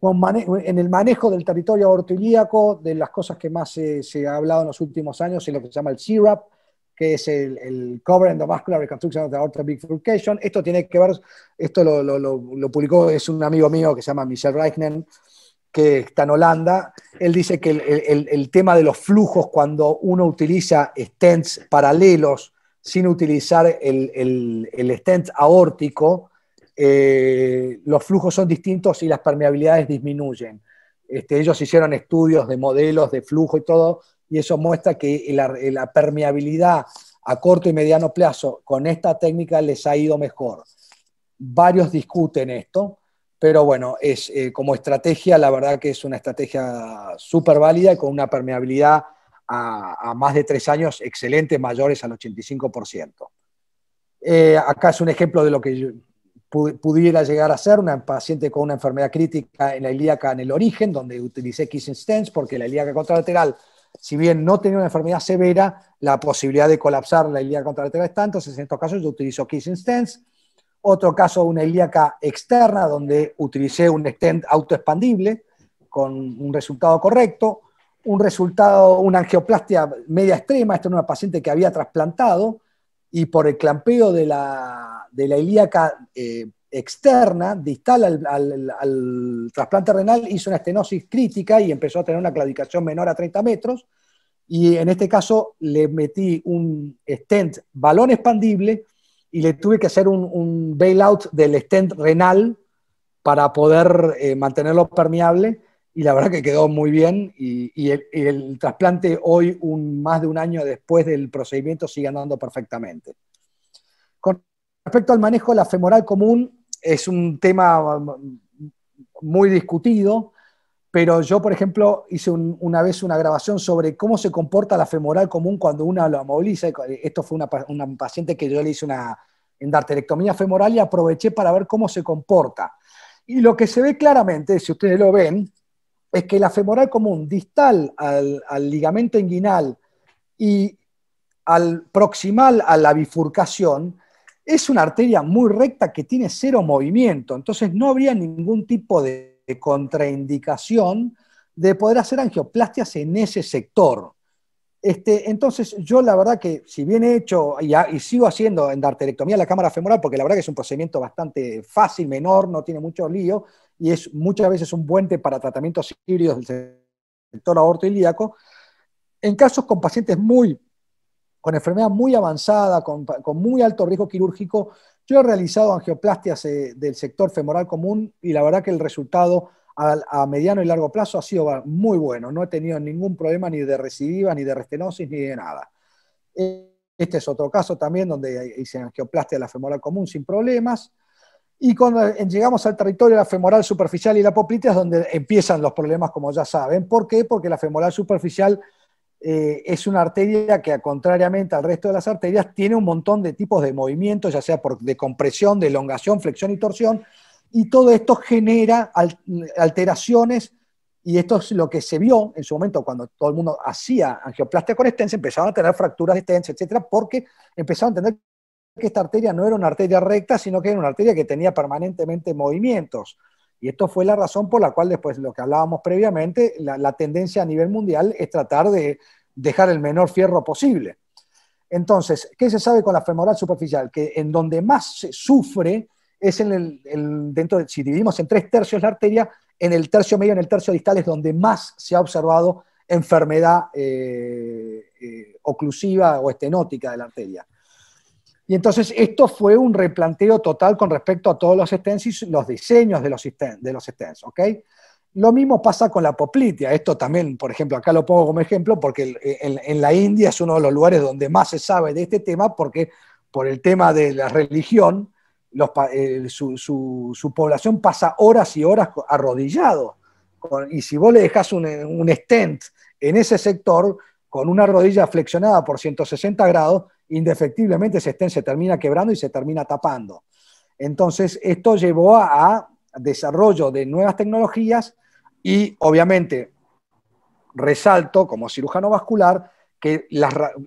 en el manejo del territorio aortoilíaco, de las cosas que más se, ha hablado en los últimos años es lo que se llama el CRAP, que es el, el, Cover Endovascular Reconstruction of the Aorta Bifurcation. Esto tiene que ver, esto lo, publicó, es un amigo mío que se llama Michel Reichner que está en Holanda, él dice que el, tema de los flujos cuando uno utiliza stents paralelos sin utilizar el, el stent aórtico, eh, los flujos son distintos y las permeabilidades disminuyen. Este, ellos hicieron estudios de modelos de flujo y todo, y eso muestra que la, la permeabilidad a corto y mediano plazo con esta técnica les ha ido mejor. Varios discuten esto. Pero bueno, es, eh, como estrategia, la verdad que es una estrategia súper válida y con una permeabilidad a, más de tres años excelente, mayores al 85%. Eh, acá es un ejemplo de lo que pudiera llegar a ser una paciente con una enfermedad crítica en la ilíaca en el origen, donde utilicé kissing stents, porque la ilíaca contralateral, si bien no tenía una enfermedad severa, la posibilidad de colapsar la ilíaca contralateral es tanto. en estos casos yo utilizo kissing stents otro caso, una ilíaca externa, donde utilicé un stent autoexpandible con un resultado correcto. Un resultado, una angioplastia media extrema, esta era una paciente que había trasplantado y por el clampeo de la, de la ilíaca eh, externa, distal al, al, trasplante renal, hizo una estenosis crítica y empezó a tener una claudicación menor a 30 metros. Y en este caso le metí un stent balón expandible y le tuve que hacer un, bailout del stent renal para poder eh, mantenerlo permeable y la verdad que quedó muy bien y, el, trasplante hoy, más de un año después del procedimiento, sigue andando perfectamente. Con respecto al manejo de la femoral común, es un tema mm, muy discutido. Pero yo, por ejemplo, hice una vez una grabación sobre cómo se comporta la femoral común cuando uno la moviliza. Esto fue una, paciente que yo le hice una endarterectomía femoral y aproveché para ver cómo se comporta. Y lo que se ve claramente, si ustedes lo ven, es que la femoral común distal al, al ligamento inguinal y al proximal a la bifurcación es una arteria muy recta que tiene cero movimiento, entonces no habría ningún tipo de de contraindicación de poder hacer angioplastias en ese sector. Este, entonces, yo la verdad que, si bien he hecho y, sigo haciendo endarterectomía en la cámara femoral, porque la verdad que es un procedimiento bastante fácil, menor, no tiene mucho lío, y es muchas veces un puente para tratamientos híbridos del sector aborto ilíaco, en casos con pacientes muy, con enfermedad muy avanzada, con muy alto riesgo quirúrgico, yo he realizado angioplastias eh, del sector femoral común y la verdad que el resultado a, mediano y largo plazo ha sido muy bueno. No he tenido ningún problema ni de recidiva, ni de restenosis, ni de nada. E, este es otro caso también donde hice angioplastia de la femoral común sin problemas. Y cuando eh, llegamos al territorio de la femoral superficial y la poplitea es donde empiezan los problemas, como ya saben. ¿Por qué? Porque la femoral superficial eh, es una arteria que, contrariamente al resto de las arterias, tiene un montón de tipos de movimientos, ya sea por, de compresión, de elongación, flexión y torsión, y todo esto genera alteraciones, y esto es lo que se vio en su momento cuando todo el mundo hacía angioplastia con estense, empezaban a tener fracturas de estense, etcétera, porque empezaron a tener que esta arteria no era una arteria recta, sino que era una arteria que tenía permanentemente movimientos. Y esto fue la razón por la cual después, lo que hablábamos previamente, la, tendencia a nivel mundial es tratar de dejar el menor fierro posible. Entonces, ¿qué se sabe con la femoral superficial? Que en donde más se sufre es en el, dentro si dividimos en tres tercios la arteria, en el tercio medio, en el tercio distal es donde más se ha observado enfermedad eh, eh, oclusiva o estenótica de la arteria. Y entonces esto fue un replanteo total con respecto a todos los y los diseños de los, de los ¿ok? Lo mismo pasa con la poplitea. Esto también, por ejemplo, acá lo pongo como ejemplo porque en, la India es uno de los lugares donde más se sabe de este tema porque por el tema de la religión, eh, su, población pasa horas y horas arrodillado. Y si vos le dejás un, un stent en ese sector con una rodilla flexionada por 160 grados, indefectiblemente se, estén, se termina quebrando y se termina tapando. Entonces, esto llevó a, desarrollo de nuevas tecnologías y, obviamente, resalto como cirujano vascular que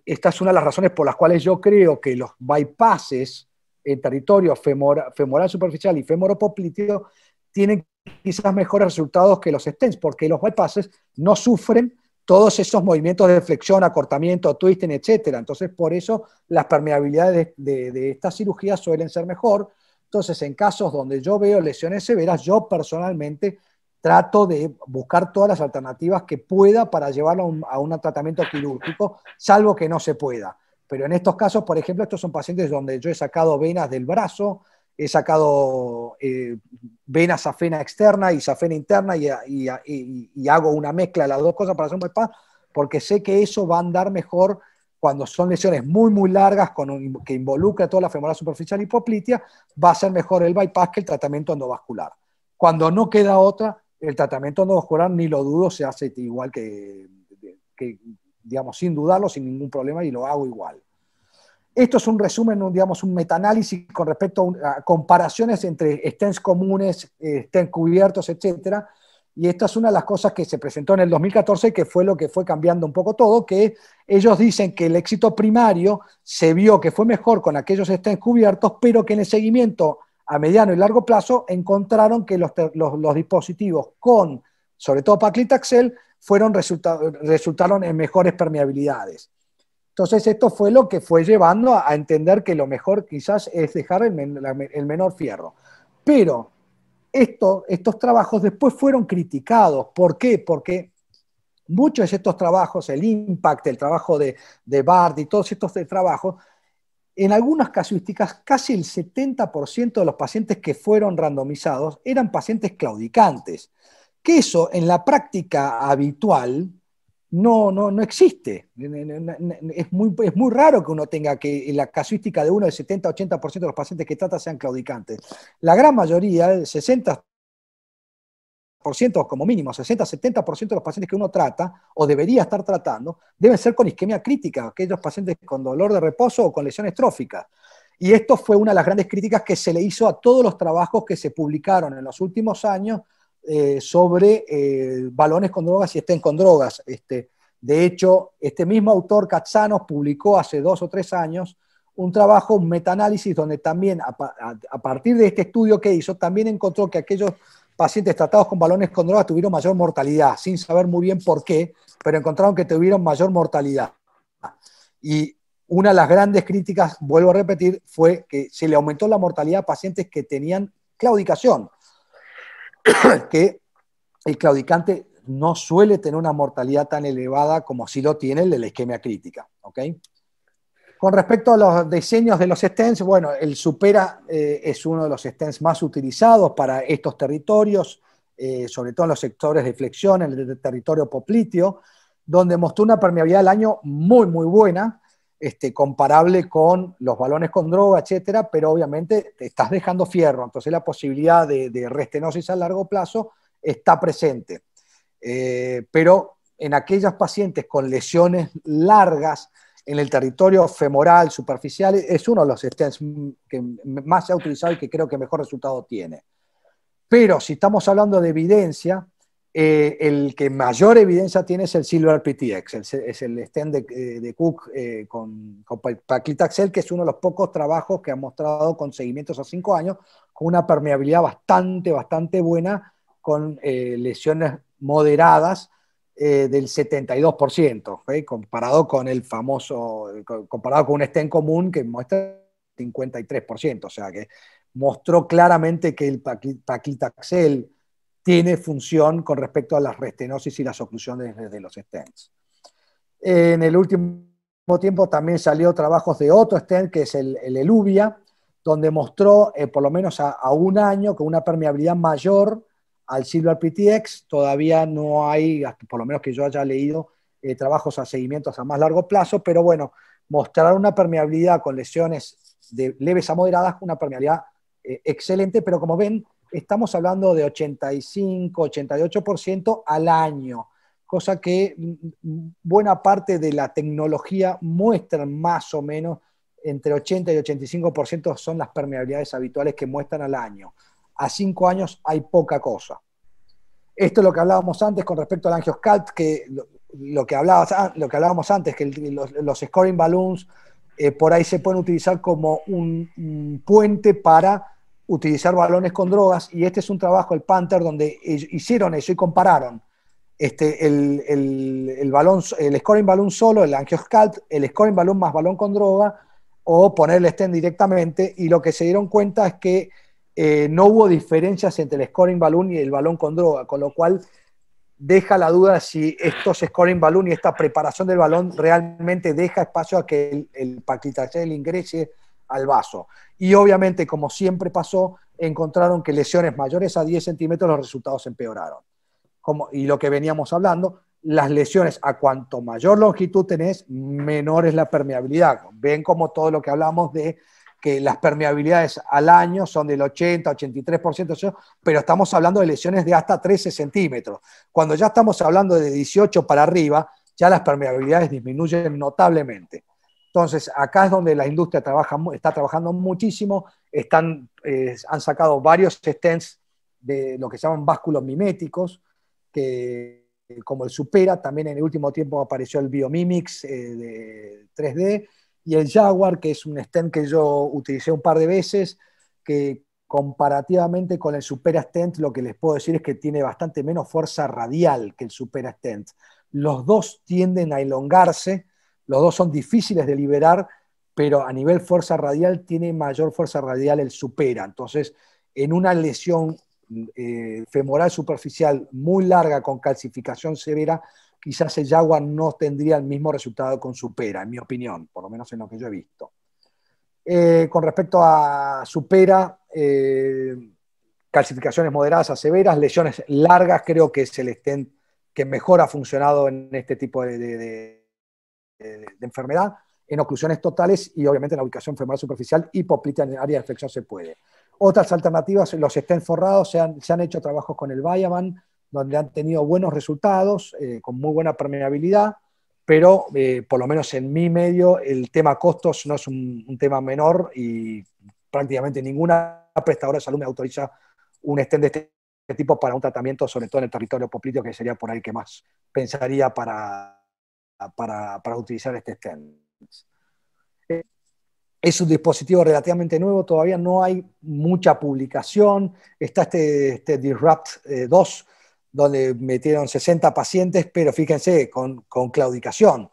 esta es una de las razones por las cuales yo creo que los bypasses en territorio femoral superficial y femoropopliteo tienen quizás mejores resultados que los stents, porque los bypasses no sufren todos esos movimientos de flexión, acortamiento, twisting, etc. Entonces, por eso las permeabilidades de, estas cirugías suelen ser mejor. Entonces, en casos donde yo veo lesiones severas, yo personalmente trato de buscar todas las alternativas que pueda para llevarlo a un, a un, tratamiento quirúrgico, salvo que no se pueda. Pero en estos casos, por ejemplo, estos son pacientes donde yo he sacado venas del brazo, he sacado eh, venas vena safena externa y safena interna y, hago una mezcla de las dos cosas para hacer un bypass, porque sé que eso va a andar mejor cuando son lesiones muy, muy largas con que involucra toda la femoral superficial hipoplitia, va a ser mejor el bypass que el tratamiento endovascular. Cuando no queda otra, el tratamiento endovascular, ni lo dudo, se hace igual que, que digamos, sin dudarlo, sin ningún problema y lo hago igual. Esto es un resumen, digamos, un metaanálisis con respecto a, comparaciones entre stents comunes, eh, stents cubiertos, etc. Y esta es una de las cosas que se presentó en el 2014, que fue lo que fue cambiando un poco todo, que ellos dicen que el éxito primario se vio que fue mejor con aquellos stents cubiertos, pero que en el seguimiento a mediano y largo plazo encontraron que los, dispositivos con, sobre todo paclitaxel, fueron, resultaron en mejores permeabilidades. Entonces esto fue lo que fue llevando a, entender que lo mejor quizás es dejar el, menor fierro. Pero estos trabajos después fueron criticados. ¿Por qué? Porque muchos de estos trabajos, el Impact, el trabajo de, de Bard y todos estos trabajos, en algunas casuísticas, casi el 70% de los pacientes que fueron randomizados eran pacientes claudicantes. Que eso en la práctica habitual no, no, no existe. Es muy, muy raro que uno tenga que la casuística de uno, el 70-80% de los pacientes que trata sean claudicantes. La gran mayoría, el 60% como mínimo, 60-70% de los pacientes que uno trata o debería estar tratando, deben ser con isquemia crítica, aquellos pacientes con dolor de reposo o con lesiones tróficas. Y esto fue una de las grandes críticas que se le hizo a todos los trabajos que se publicaron en los últimos años eh, sobre eh, balones con drogas y estén con drogas. Este, de hecho, este mismo autor, Katzanos, publicó hace dos o tres años un trabajo, un metaanálisis, donde también, a, a, partir de este estudio que hizo, también encontró que aquellos pacientes tratados con balones con drogas tuvieron mayor mortalidad, sin saber muy bien por qué, pero encontraron que tuvieron mayor mortalidad. Y una de las grandes críticas, vuelvo a repetir, fue que se le aumentó la mortalidad a pacientes que tenían claudicación, que el claudicante no suele tener una mortalidad tan elevada como si lo tiene el de la isquemia crítica. Con respecto a los diseños de los stents, bueno, el Supera eh, es uno de los stents más utilizados para estos territorios, eh, sobre todo en los sectores de flexión, en el territorio popliteo, donde mostró una permeabilidad al año muy, muy buena, este, comparable con los balones con droga, etcétera, pero obviamente te estás dejando fierro, entonces la posibilidad de, restenosis a largo plazo está presente. Eh, pero en aquellos pacientes con lesiones largas en el territorio femoral, superficial, es uno de los stents que más se ha utilizado y que creo que mejor resultado tiene. Pero si estamos hablando de evidencia, eh, el que mayor evidencia tiene es el Silver PTX, es el stand de, eh, Cook eh, con, paquitaxel Paclitaxel, que es uno de los pocos trabajos que ha mostrado con seguimientos a cinco años, con una permeabilidad bastante, bastante buena, con lesiones moderadas del 72%, comparado con el famoso, comparado con un stand común que muestra 53%, o sea que mostró claramente que el Paclitaxel tiene función con respecto a las restenosis y las oclusiones de los stents. En el último tiempo también salió trabajos de otro stent, que es el, Eluvia, donde mostró, eh, por lo menos a, un año, con una permeabilidad mayor al Silver PTX. Todavía no hay, por lo menos que yo haya leído, eh, trabajos a seguimientos a más largo plazo, pero bueno, mostrar una permeabilidad con lesiones de leves a moderadas, una permeabilidad eh, excelente, pero como ven, estamos hablando de 85, 88% al año, cosa que mm, mm, buena parte de la tecnología muestra más o menos entre 80 y 85% son las permeabilidades habituales que muestran al año. A cinco años hay poca cosa. Esto es lo que hablábamos antes con respecto al Angioscat, que lo que, ah, lo que hablábamos antes, que los, scoring balloons eh, por ahí se pueden utilizar como un puente para utilizar balones con drogas y este es un trabajo, el Panther, donde hicieron eso y compararon este, el, balón, el scoring balón solo, el angioscalt, el scoring balón más balón con droga o ponerle stem directamente y lo que se dieron cuenta es que eh, no hubo diferencias entre el scoring balloon y el balón con droga, con lo cual deja la duda si estos scoring balloon y esta preparación del balón realmente deja espacio a que el, el ingrese al vaso. Y obviamente, como siempre pasó, encontraron que lesiones mayores a 10 centímetros los resultados empeoraron. Como, y lo que veníamos hablando, las lesiones a cuanto mayor longitud tenés, menor es la permeabilidad. Ven como todo lo que hablamos de que las permeabilidades al año son del 80, 83%, pero estamos hablando de lesiones de hasta 13 centímetros. Cuando ya estamos hablando de 18 para arriba, ya las permeabilidades disminuyen notablemente. Entonces, acá es donde la industria está trabajando muchísimo, están, eh, han sacado varios stents de lo que se llaman básculos miméticos, que como el Supera, también en el último tiempo apareció el Biomimix eh, de 3D, y el Jaguar, que es un stent que yo utilicé un par de veces, que comparativamente con el Supera Stent, lo que les puedo decir es que tiene bastante menos fuerza radial que el Supera Stent. Los dos tienden a elongarse, los dos son difíciles de liberar, pero a nivel fuerza radial tiene mayor fuerza radial el supera. Entonces, en una lesión eh, femoral superficial muy larga con calcificación severa, quizás el Yagua no tendría el mismo resultado con supera, en mi opinión, por lo menos en lo que yo he visto. Eh, con respecto a supera, eh, calcificaciones moderadas a severas, lesiones largas, creo que es el estén que mejor ha funcionado en este tipo de de enfermedad, en oclusiones totales y obviamente en la ubicación femoral superficial y poplitea en área de infección se puede. Otras alternativas, los estén forrados, se han, hecho trabajos con el Bayaman, donde han tenido buenos resultados, eh, con muy buena permeabilidad, pero eh, por lo menos en mi medio el tema costos no es un, tema menor y prácticamente ninguna prestadora de salud me autoriza un estén de este, este tipo para un tratamiento, sobre todo en el territorio popliteo, que sería por ahí que más pensaría para para, utilizar este stent Es un dispositivo relativamente nuevo, todavía no hay mucha publicación. Está este, este Disrupt 2, eh, donde metieron 60 pacientes, pero fíjense, con, claudicación.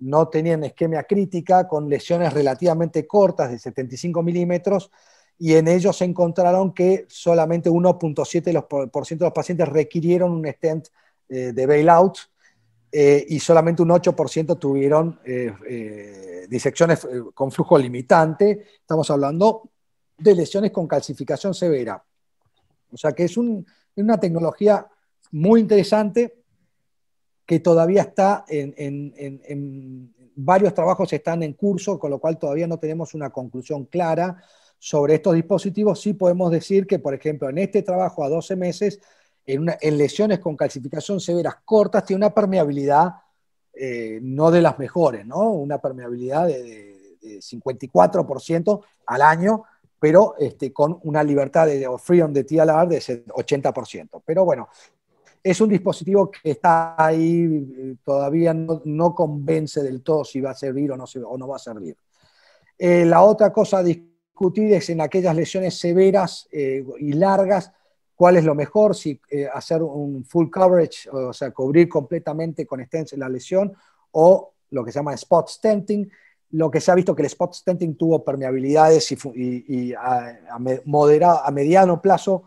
No tenían esquemia crítica, con lesiones relativamente cortas de 75 milímetros, y en ellos se encontraron que solamente 1.7% de los pacientes requirieron un stent eh, de bailout, eh, y solamente un 8% tuvieron eh, eh, disecciones con flujo limitante. Estamos hablando de lesiones con calcificación severa. O sea que es una tecnología muy interesante que todavía está en, en, varios trabajos están en curso, con lo cual todavía no tenemos una conclusión clara sobre estos dispositivos. Sí podemos decir que, por ejemplo, en este trabajo a 12 meses en, lesiones con calcificación severas cortas, tiene una permeabilidad eh, no de las mejores, ¿no? Una permeabilidad de, 54% al año, pero este, con una libertad de freedom de the TLR de 80%. Pero bueno, es un dispositivo que está ahí, eh, todavía no, convence del todo si va a servir o no, o no va a servir. Eh, la otra cosa a discutir es en aquellas lesiones severas y largas cuál es lo mejor, si eh, hacer un full coverage, o sea, cubrir completamente con stents la lesión, o lo que se llama spot stenting. Lo que se ha visto que el spot stenting tuvo permeabilidades y, y, a, mediano plazo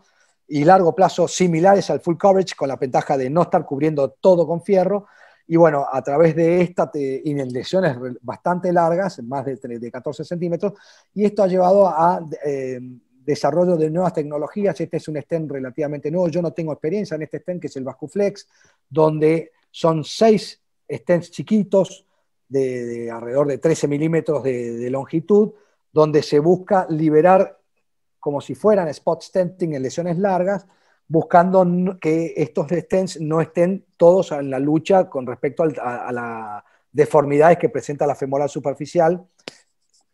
y largo plazo similares al full coverage, con la ventaja de no estar cubriendo todo con fierro. Y bueno, a través de esta en lesiones bastante largas, más de, de 14 centímetros, y esto ha llevado a eh, desarrollo de nuevas tecnologías. Este es un stent relativamente nuevo. Yo no tengo experiencia en este stent, que es el Vascuflex, donde son seis stents chiquitos de, alrededor de 13 milímetros de, longitud, donde se busca liberar como si fueran spot stenting en lesiones largas, buscando que estos stents no estén todos en la lucha con respecto a, a las deformidades que presenta la femoral superficial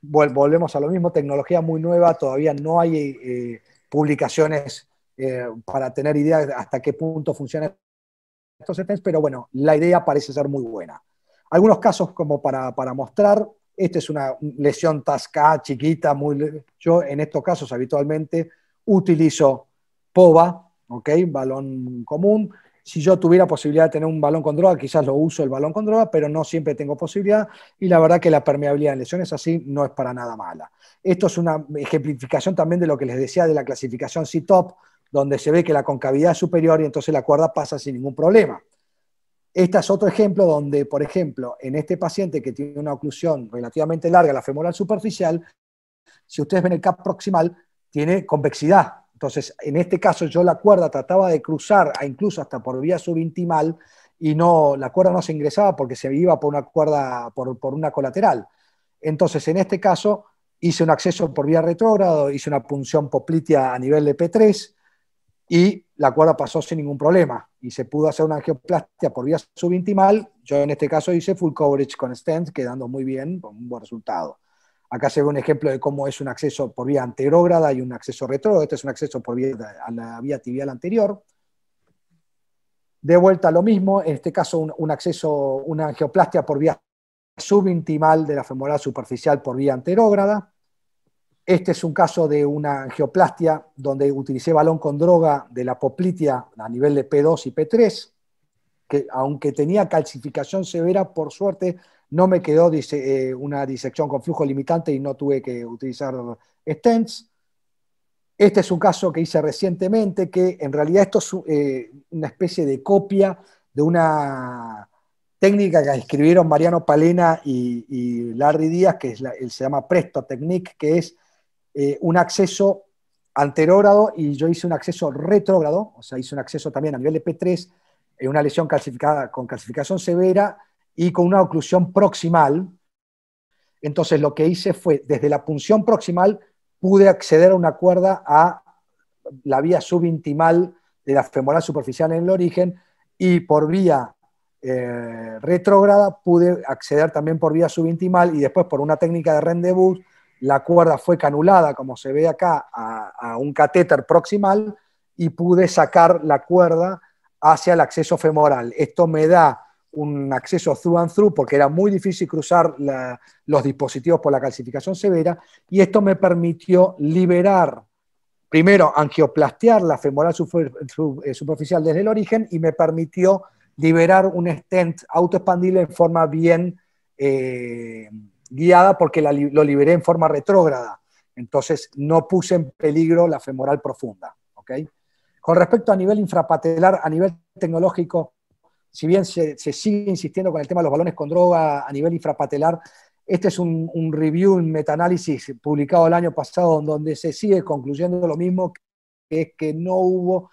volvemos a lo mismo, tecnología muy nueva, todavía no hay eh, publicaciones eh, para tener idea hasta qué punto funcionan estos stents, e pero bueno, la idea parece ser muy buena. Algunos casos como para, para mostrar, esta es una lesión tasca chiquita, muy, yo en estos casos habitualmente utilizo POVA, Balón común, si yo tuviera posibilidad de tener un balón con droga, quizás lo uso el balón con droga, pero no siempre tengo posibilidad y la verdad que la permeabilidad en lesiones así no es para nada mala. Esto es una ejemplificación también de lo que les decía de la clasificación C-TOP, donde se ve que la concavidad es superior y entonces la cuerda pasa sin ningún problema. Este es otro ejemplo donde, por ejemplo, en este paciente que tiene una oclusión relativamente larga, la femoral superficial, si ustedes ven el cap proximal, tiene convexidad, entonces, en este caso yo la cuerda trataba de cruzar, incluso hasta por vía subintimal, y no, la cuerda no se ingresaba porque se iba por una cuerda, por, por una colateral. Entonces, en este caso, hice un acceso por vía retrógrado, hice una punción poplitea a nivel de P3 y la cuerda pasó sin ningún problema y se pudo hacer una angioplastia por vía subintimal. Yo en este caso hice full coverage con stent, quedando muy bien, con un buen resultado. Acá se ve un ejemplo de cómo es un acceso por vía anterógrada y un acceso retrógrado. Este es un acceso por vía a la vía tibial anterior. De vuelta lo mismo, en este caso un, acceso, una angioplastia por vía subintimal de la femoral superficial por vía anterógrada. Este es un caso de una angioplastia donde utilicé balón con droga de la poplitia a nivel de P2 y P3, que aunque tenía calcificación severa, por suerte no me quedó eh, una disección con flujo limitante y no tuve que utilizar stents. Este es un caso que hice recientemente, que en realidad esto es eh, una especie de copia de una técnica que escribieron Mariano Palena y, Larry Díaz, que es se llama Presto Technique, que es eh, un acceso anterógrado y yo hice un acceso retrógrado, o sea, hice un acceso también a nivel de P3, en una lesión calcificada, con calcificación severa y con una oclusión proximal. Entonces lo que hice fue, desde la punción proximal pude acceder a una cuerda a la vía subintimal de la femoral superficial en el origen y por vía eh, retrógrada pude acceder también por vía subintimal y después por una técnica de rendezvous la cuerda fue canulada, como se ve acá, a, a un catéter proximal y pude sacar la cuerda hacia el acceso femoral. Esto me da un acceso through and through porque era muy difícil cruzar los dispositivos por la calcificación severa y esto me permitió liberar, primero, angioplastear la femoral eh, superficial desde el origen y me permitió liberar un stent autoexpandible en forma bien eh, guiada porque lo liberé en forma retrógrada. Entonces no puse en peligro la femoral profunda. ¿okay? Con respecto a nivel infrapatelar, a nivel tecnológico, si bien se, sigue insistiendo con el tema de los balones con droga a nivel infrapatelar, este es un, review, un metaanálisis publicado el año pasado, donde se sigue concluyendo lo mismo, que es que no hubo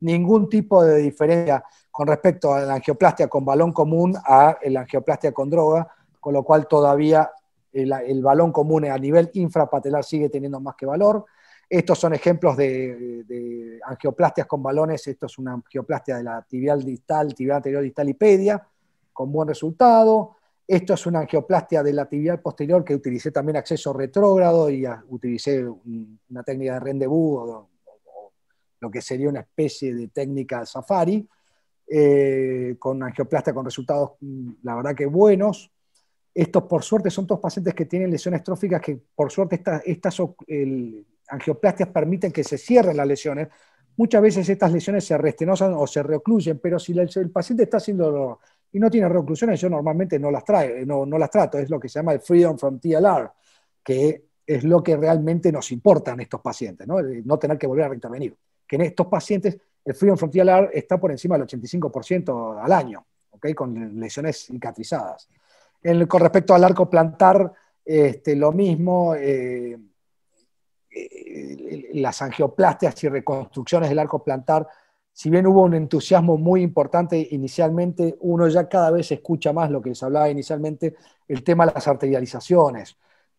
ningún tipo de diferencia con respecto a la angioplastia con balón común a la angioplastia con droga, con lo cual todavía el balón común a nivel infrapatelar sigue teniendo más que valor. Estos son ejemplos de, angioplastias con balones. Esto es una angioplastia de la tibial distal, tibial anterior distal y pedia, con buen resultado. Esto es una angioplastia de la tibial posterior que utilicé también acceso retrógrado y utilicé una técnica de rendezvous o, lo que sería una especie de técnica safari, eh, con angioplastia con resultados, mm, la verdad que buenos. Estos, por suerte, son dos pacientes que tienen lesiones tróficas que, por suerte, estas, el, angioplastias permiten que se cierren las lesiones. Muchas veces estas lesiones se restenosan o se reocluyen, pero si el, paciente está haciendo y no tiene reoclusiones, yo normalmente no las, trae, no, las trato, es lo que se llama el freedom from TLR, que es lo que realmente nos importa en estos pacientes, no, tener que volver a intervenir. Que en estos pacientes el freedom from TLR está por encima del 85% al año, con lesiones cicatrizadas. con respecto al arco plantar, este, lo mismo, eh, eh, las angioplastias y reconstrucciones del arco plantar, si bien hubo un entusiasmo muy importante inicialmente, uno ya cada vez escucha más lo que les hablaba inicialmente, el tema de las arterializaciones,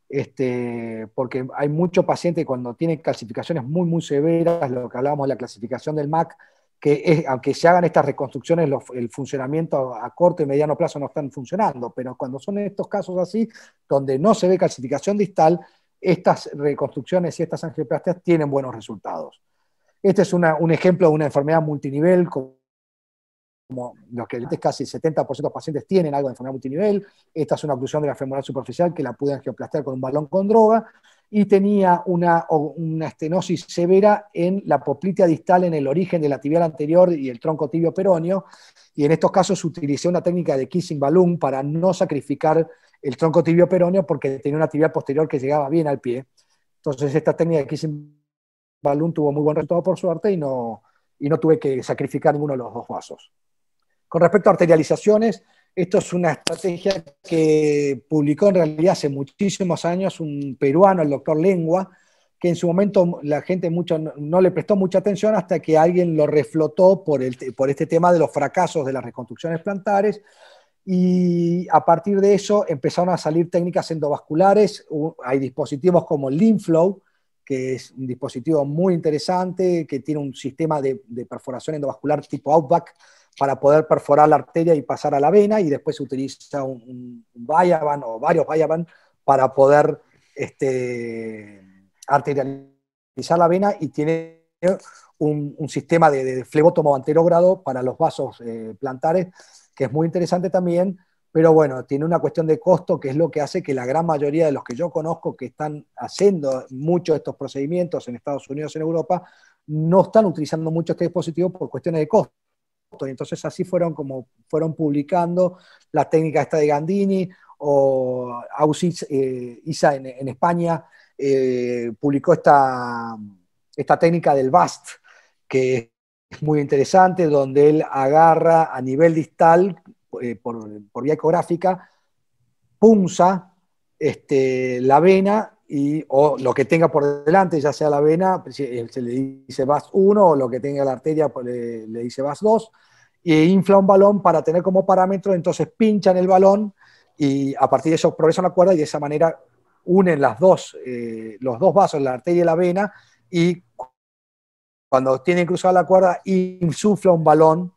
este, porque hay muchos pacientes cuando tienen calcificaciones muy, muy severas, lo que hablábamos de la clasificación del MAC, que es, aunque se hagan estas reconstrucciones, el funcionamiento a, a, corto y mediano plazo no están funcionando, pero cuando son estos casos así, donde no se ve calcificación distal, estas reconstrucciones y estas angioplastias tienen buenos resultados. Este es un ejemplo de una enfermedad multinivel, como, los que casi el 70% de los pacientes tienen algo de enfermedad multinivel. Esta es una oclusión de la femoral superficial que la pude angioplastear con un balón con droga y tenía una, estenosis severa en la poplitea distal en el origen de la tibial anterior y el tronco tibio peroneo. Y en estos casos utilicé una técnica de kissing balloon para no sacrificar el tronco tibio peroneo porque tenía una tibia posterior que llegaba bien al pie. Entonces esta técnica que sin en tuvo muy buen resultado por suerte y no, y no tuve que sacrificar ninguno de los dos vasos. Con respecto a arterializaciones, esto es una estrategia que publicó en realidad hace muchísimos años un peruano, el doctor Lengua, que en su momento la gente mucho, no le prestó mucha atención hasta que alguien lo reflotó por, por este tema de los fracasos de las reconstrucciones plantares y a partir de eso empezaron a salir técnicas endovasculares, hay dispositivos como el que es un dispositivo muy interesante, que tiene un sistema de, perforación endovascular tipo Outback para poder perforar la arteria y pasar a la vena, y después se utiliza un, un Viaban o varios Viaban para poder este, arterializar la vena y tiene un, sistema de, de flebótomo anterógrado para los vasos eh, plantares que es muy interesante también, pero bueno, tiene una cuestión de costo que es lo que hace que la gran mayoría de los que yo conozco que están haciendo muchos de estos procedimientos en Estados Unidos, en Europa, no están utilizando mucho este dispositivo por cuestiones de costo. Entonces así fueron como fueron publicando la técnica esta de Gandini o Ausis eh, Isa en, España eh, publicó esta, esta técnica del BAST, que es es muy interesante, donde él agarra a nivel distal, eh, por, por, vía ecográfica, punza este, la vena y, o lo que tenga por delante, ya sea la vena, pues, eh, se le dice VAS 1 o lo que tenga la arteria pues, le, dice VAS 2, e infla un balón para tener como parámetro, entonces pinchan el balón y a partir de eso progresan la cuerda y de esa manera unen las dos, eh, los dos vasos, la arteria y la vena, y cuando tienen cruzada la cuerda, insufla un balón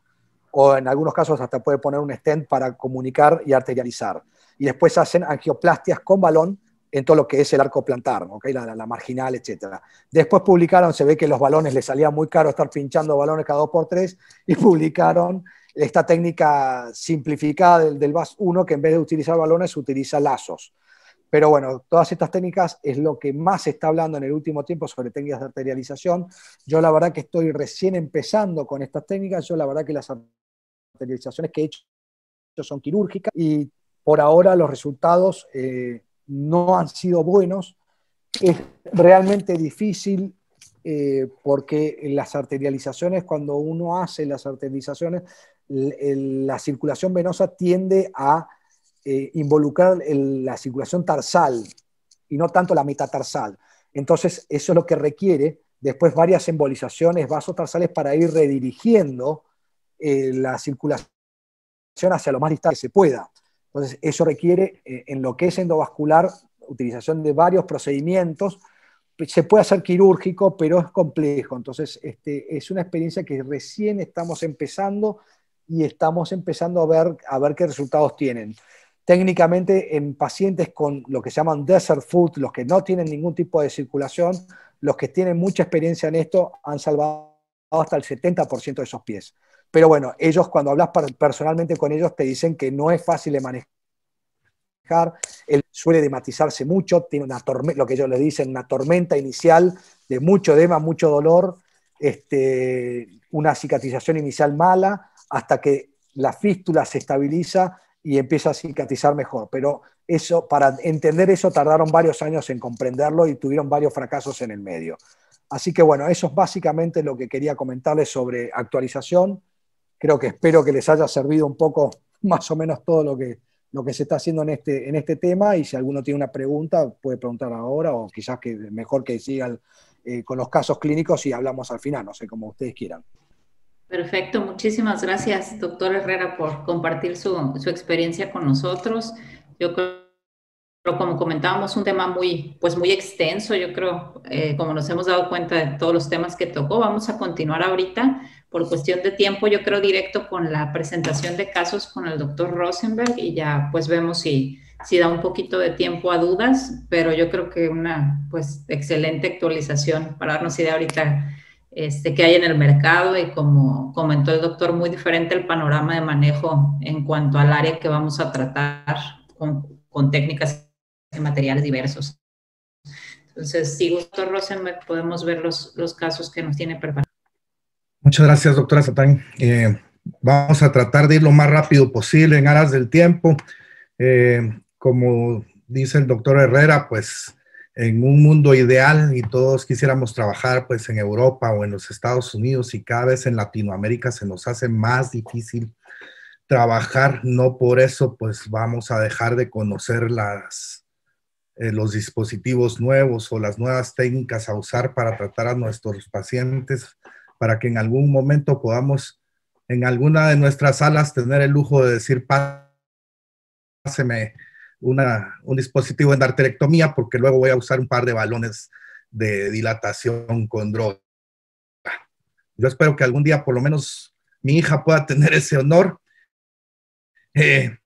o en algunos casos hasta puede poner un stent para comunicar y arterializar. Y después hacen angioplastias con balón en todo lo que es el arco plantar, la, marginal, etc. Después publicaron, se ve que los balones le salía muy caro estar pinchando balones cada dos por tres, y publicaron esta técnica simplificada del, del VAS 1 que en vez de utilizar balones utiliza lazos. Pero bueno, todas estas técnicas es lo que más se está hablando en el último tiempo sobre técnicas de arterialización. Yo la verdad que estoy recién empezando con estas técnicas, yo la verdad que las arterializaciones que he hecho son quirúrgicas y por ahora los resultados eh, no han sido buenos. Es realmente difícil eh, porque las arterializaciones, cuando uno hace las arterializaciones, la circulación venosa tiende a eh, involucrar la circulación tarsal y no tanto la metatarsal. Entonces, eso es lo que requiere después varias embolizaciones tarsales para ir redirigiendo eh, la circulación hacia lo más distante que se pueda. Entonces, eso requiere, eh, en lo que es endovascular, utilización de varios procedimientos. Se puede hacer quirúrgico, pero es complejo. Entonces, este, es una experiencia que recién estamos empezando y estamos empezando a ver, a ver qué resultados tienen. Técnicamente, en pacientes con lo que se llaman desert foot, los que no tienen ningún tipo de circulación, los que tienen mucha experiencia en esto han salvado hasta el 70% de esos pies. Pero bueno, ellos cuando hablas personalmente con ellos te dicen que no es fácil de manejar él suele dematizarse mucho, tiene una lo que ellos le dicen, una tormenta inicial de mucho edema, mucho dolor, este, una cicatrización inicial mala, hasta que la fístula se estabiliza y empieza a cicatrizar mejor. Pero eso, para entender eso tardaron varios años en comprenderlo y tuvieron varios fracasos en el medio. Así que bueno, eso es básicamente lo que quería comentarles sobre actualización. Creo que espero que les haya servido un poco más o menos todo lo que, lo que se está haciendo en este, en este tema y si alguno tiene una pregunta puede preguntar ahora o quizás que mejor que sigan eh, con los casos clínicos y hablamos al final, no sé, como ustedes quieran. Perfecto, muchísimas gracias, doctor Herrera, por compartir su, experiencia con nosotros. Yo creo como comentábamos, un tema muy, pues muy extenso, yo creo, eh, como nos hemos dado cuenta de todos los temas que tocó, vamos a continuar ahorita por cuestión de tiempo, yo creo directo con la presentación de casos con el doctor Rosenberg y ya pues vemos si, si da un poquito de tiempo a dudas, pero yo creo que una pues excelente actualización para darnos idea ahorita este, que hay en el mercado y como comentó el doctor, muy diferente el panorama de manejo en cuanto al área que vamos a tratar con, técnicas y materiales diversos. Entonces, si gustó, Rosen podemos ver los, casos que nos tiene preparados. Muchas gracias, doctora Satán. Eh, vamos a tratar de ir lo más rápido posible en aras del tiempo. Eh, como dice el doctor Herrera, pues en un mundo ideal y todos quisiéramos trabajar pues en Europa o en los Estados Unidos y cada vez en Latinoamérica se nos hace más difícil trabajar, no por eso pues vamos a dejar de conocer las, eh, los dispositivos nuevos o las nuevas técnicas a usar para tratar a nuestros pacientes para que en algún momento podamos en alguna de nuestras salas tener el lujo de decir, páseme un dispositivo en arterectomía porque luego voy a usar un par de balones de dilatación con droga. Yo espero que algún día por lo menos mi hija pueda tener ese honor. Eh,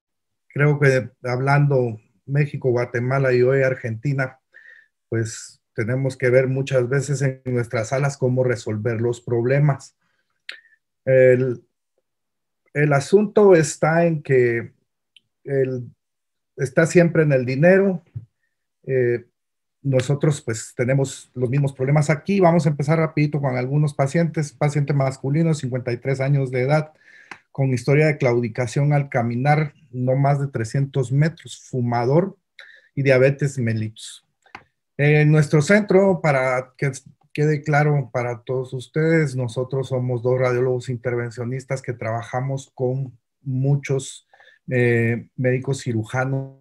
creo que hablando México, Guatemala y hoy Argentina, pues tenemos que ver muchas veces en nuestras salas cómo resolver los problemas. El, el asunto está en que el está siempre en el dinero. Eh, nosotros pues tenemos los mismos problemas aquí. Vamos a empezar rapidito con algunos pacientes. Paciente masculino, 53 años de edad, con historia de claudicación al caminar, no más de 300 metros, fumador y diabetes mellitus. En nuestro centro, para que quede claro para todos ustedes, nosotros somos dos radiólogos intervencionistas que trabajamos con muchos eh, médicos cirujanos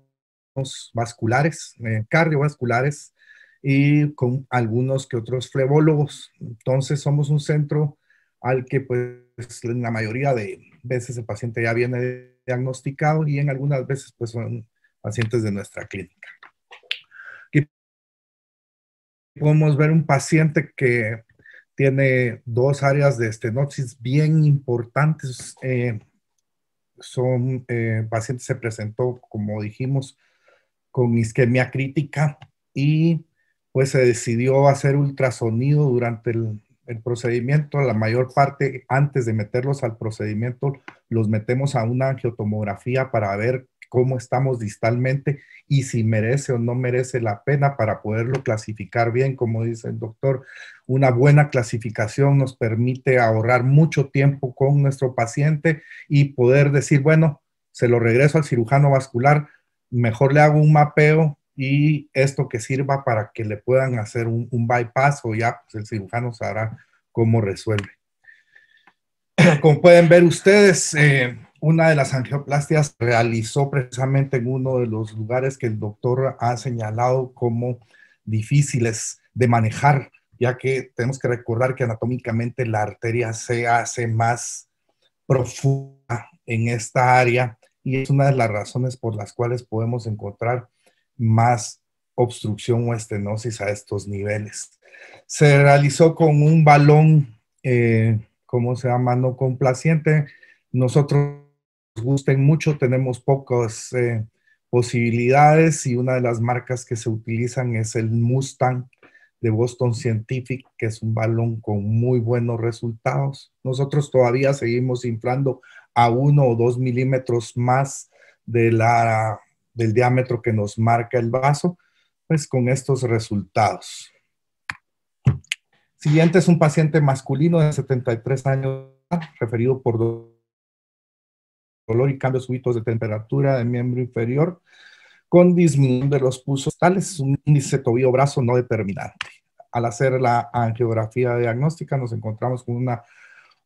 vasculares, eh, cardiovasculares y con algunos que otros flebólogos. Entonces somos un centro al que pues la mayoría de veces el paciente ya viene diagnosticado y en algunas veces pues son pacientes de nuestra clínica. Aquí podemos ver un paciente que tiene dos áreas de estenosis bien importantes eh, son pacientes eh, paciente se presentó, como dijimos, con isquemia crítica y pues se decidió hacer ultrasonido durante el, el, procedimiento. La mayor parte, antes de meterlos al procedimiento, los metemos a una angiotomografía para ver cómo estamos distalmente y si merece o no merece la pena para poderlo clasificar bien, como dice el doctor. Una buena clasificación nos permite ahorrar mucho tiempo con nuestro paciente y poder decir, bueno, se lo regreso al cirujano vascular, mejor le hago un mapeo y esto que sirva para que le puedan hacer un, bypass o ya pues, el cirujano sabrá cómo resuelve. Como pueden ver ustedes, eh, una de las angioplastias realizó precisamente en uno de los lugares que el doctor ha señalado como difíciles de manejar, ya que tenemos que recordar que anatómicamente la arteria se hace más profunda en esta área y es una de las razones por las cuales podemos encontrar más obstrucción o estenosis a estos niveles. Se realizó con un balón, eh, ¿cómo se llama? No complaciente. Nosotros gusten mucho, tenemos pocas eh, posibilidades y una de las marcas que se utilizan es el Mustang de Boston Scientific, que es un balón con muy buenos resultados. Nosotros todavía seguimos inflando a uno o dos milímetros más de la, del diámetro que nos marca el vaso, pues con estos resultados. Siguiente es un paciente masculino de 73 años, referido por dolor y cambios súbitos de temperatura del miembro inferior con disminución de los pulsos. tales es un índice tobillo-brazo no determinante. Al hacer la angiografía diagnóstica nos encontramos con una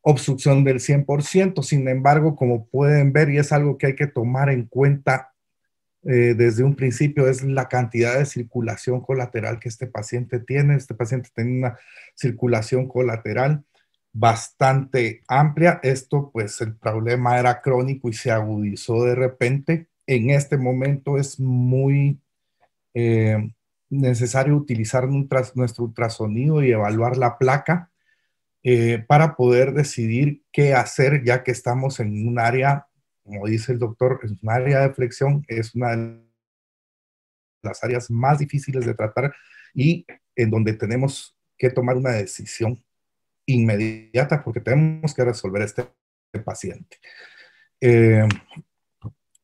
obstrucción del 100%. Sin embargo, como pueden ver, y es algo que hay que tomar en cuenta eh, desde un principio, es la cantidad de circulación colateral que este paciente tiene. Este paciente tiene una circulación colateral bastante amplia. Esto, pues el problema era crónico y se agudizó de repente. En este momento es muy eh, necesario utilizar nuestro ultrasonido y evaluar la placa eh, para poder decidir qué hacer, ya que estamos en un área, como dice el doctor, en un área de flexión, es una de las áreas más difíciles de tratar y en donde tenemos que tomar una decisión inmediata porque tenemos que resolver este, paciente. Eh,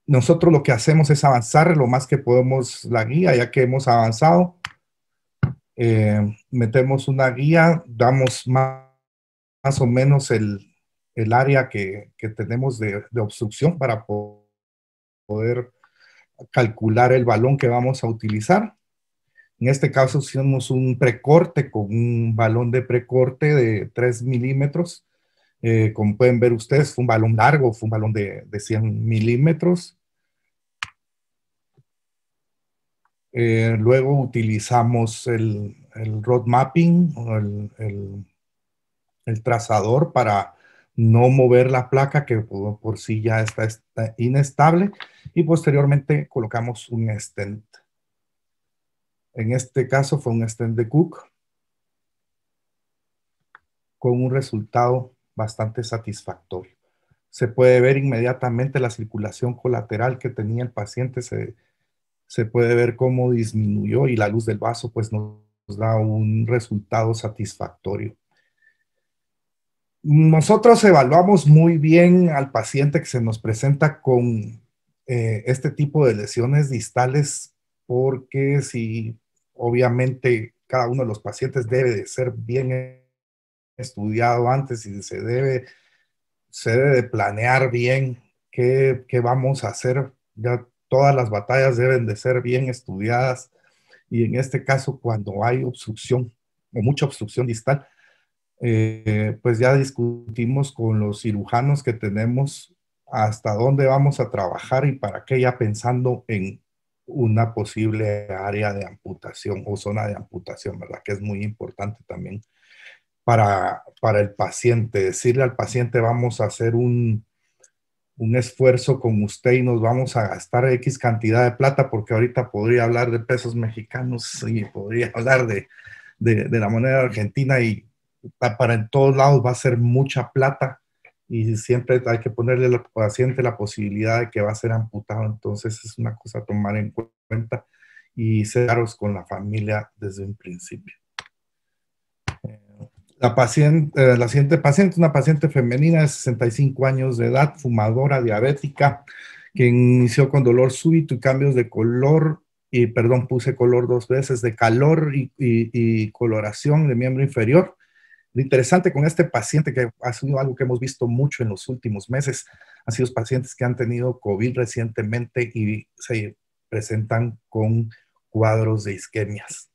nosotros lo que hacemos es avanzar lo más que podemos la guía, ya que hemos avanzado. Eh, metemos una guía, damos más, o menos el, área que, tenemos de, de, obstrucción para poder calcular el balón que vamos a utilizar. En este caso hicimos un precorte con un balón de precorte de 3 milímetros. Eh, como pueden ver ustedes, fue un balón largo, fue un balón de, 100 milímetros. Eh, luego utilizamos el, road mapping, el, el, trazador para no mover la placa que por, sí ya está, está inestable y posteriormente colocamos un stent. En este caso fue un stand de Cook con un resultado bastante satisfactorio. Se puede ver inmediatamente la circulación colateral que tenía el paciente, se, puede ver cómo disminuyó y la luz del vaso pues nos da un resultado satisfactorio. Nosotros evaluamos muy bien al paciente que se nos presenta con eh, este tipo de lesiones distales porque si obviamente cada uno de los pacientes debe de ser bien estudiado antes y se debe, se debe planear bien qué, vamos a hacer. Ya todas las batallas deben de ser bien estudiadas y en este caso cuando hay obstrucción o mucha obstrucción distal, eh, pues ya discutimos con los cirujanos que tenemos hasta dónde vamos a trabajar y para qué ya pensando en una posible área de amputación o zona de amputación, ¿verdad? Que es muy importante también para, el paciente. Decirle al paciente, vamos a hacer un, esfuerzo con usted y nos vamos a gastar X cantidad de plata porque ahorita podría hablar de pesos mexicanos y podría hablar de, de la moneda argentina y para en todos lados va a ser mucha plata y siempre hay que ponerle al paciente la posibilidad de que va a ser amputado, entonces es una cosa a tomar en cuenta y cerraros con la familia desde un principio. Eh, la, paciente, eh, la siguiente paciente es una paciente femenina de 65 años de edad, fumadora, diabética, que inició con dolor súbito y cambios de color, y perdón, puse color dos veces, de calor y coloración de miembro inferior lo interesante con este paciente, que ha sido algo que hemos visto mucho en los últimos meses, han sido pacientes que han tenido COVID recientemente y se presentan con cuadros de isquemias.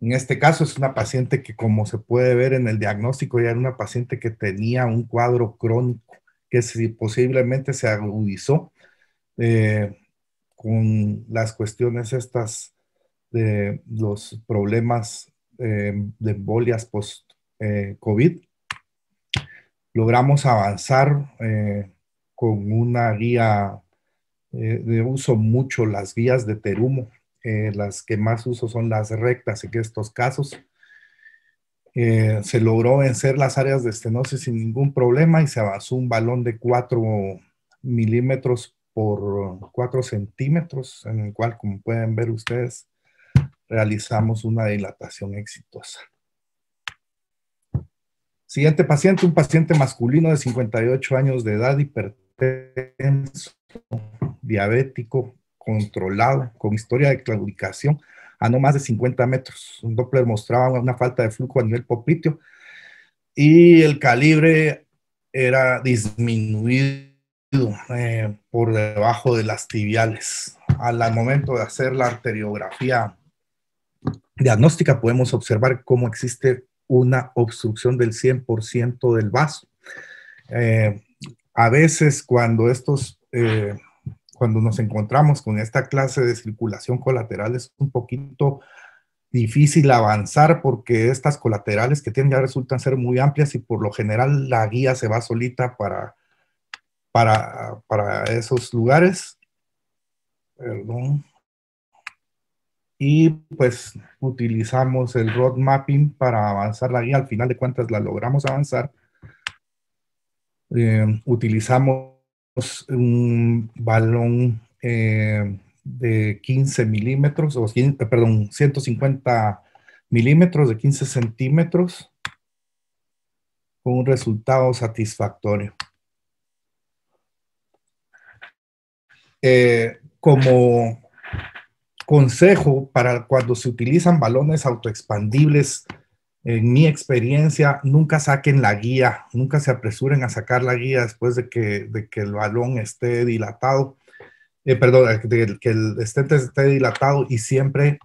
En este caso es una paciente que, como se puede ver en el diagnóstico, ya era una paciente que tenía un cuadro crónico que posiblemente se agudizó eh, con las cuestiones estas de los problemas eh, de embolias post-COVID, logramos avanzar eh, con una guía eh, de uso mucho, las guías de Terumo. las que más uso son las rectas en estos casos. se logró vencer las áreas de estenosis sin ningún problema y se avanzó un balón de 4 milímetros por 4 centímetros, en el cual, como pueden ver ustedes, realizamos una dilatación exitosa. Siguiente paciente, un paciente masculino de 58 años de edad, hipertenso, diabético, controlado, con historia de claudicación a no más de 50 metros. Un Doppler mostraba una falta de flujo a nivel popitio y el calibre era disminuido eh, por debajo de las tibiales. Al momento de hacer la arteriografía diagnóstica podemos observar cómo existe una obstrucción del 100% del vaso. Eh, a veces cuando estos, eh, cuando nos encontramos con esta clase de circulación colateral es un poquito difícil avanzar porque estas colaterales que tienen ya resultan ser muy amplias y por lo general la guía se va solita para, para, para esos lugares. Perdón y pues utilizamos el road mapping para avanzar la guía. Al final de cuentas la logramos avanzar. Eh, utilizamos un balón eh, de 15 milímetros, o eh, perdón, 150 milímetros de 15 centímetros con un resultado satisfactorio. como consejo para cuando se utilizan balones autoexpandibles, en mi experiencia, nunca saquen la guía, nunca se apresuren a sacar la guía después de que, el balón esté dilatado, eh, perdón, que el estente esté dilatado y siempre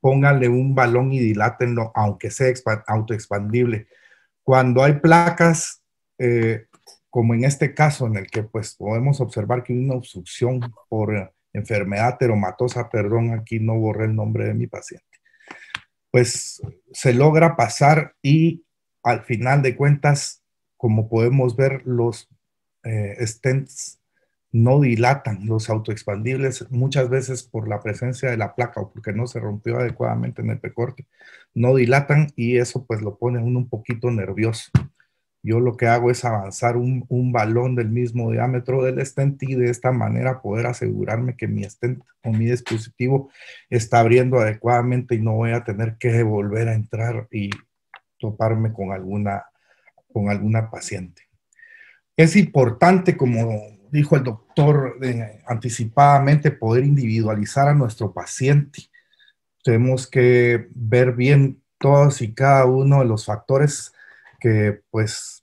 pónganle un balón y dilátenlo, aunque sea autoexpandible. Cuando hay placas, eh, como en este caso en el que pues podemos observar que hay una obstrucción por enfermedad teromatosa, perdón, aquí no borré el nombre de mi paciente, pues se logra pasar y al final de cuentas, como podemos ver, los eh, stents no dilatan los autoexpandibles muchas veces por la presencia de la placa o porque no se rompió adecuadamente en el pecorte, no dilatan y eso pues lo pone uno un poquito nervioso yo lo que hago es avanzar un, balón del mismo diámetro del stent y de esta manera poder asegurarme que mi stent o mi dispositivo está abriendo adecuadamente y no voy a tener que volver a entrar y toparme con alguna, con alguna paciente. Es importante, como dijo el doctor eh, anticipadamente, poder individualizar a nuestro paciente. Tenemos que ver bien todos y cada uno de los factores que pues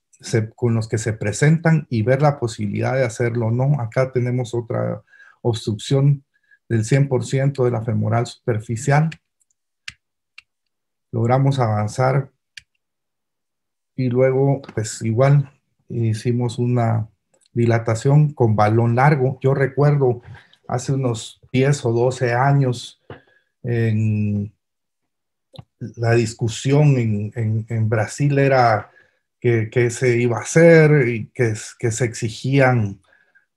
con los que se presentan y ver la posibilidad de hacerlo no. Acá tenemos otra obstrucción del 100% de la femoral superficial. Logramos avanzar y luego pues igual hicimos una dilatación con balón largo. Yo recuerdo hace unos 10 o 12 años en la discusión en, Brasil era que, se iba a hacer y que, que se exigían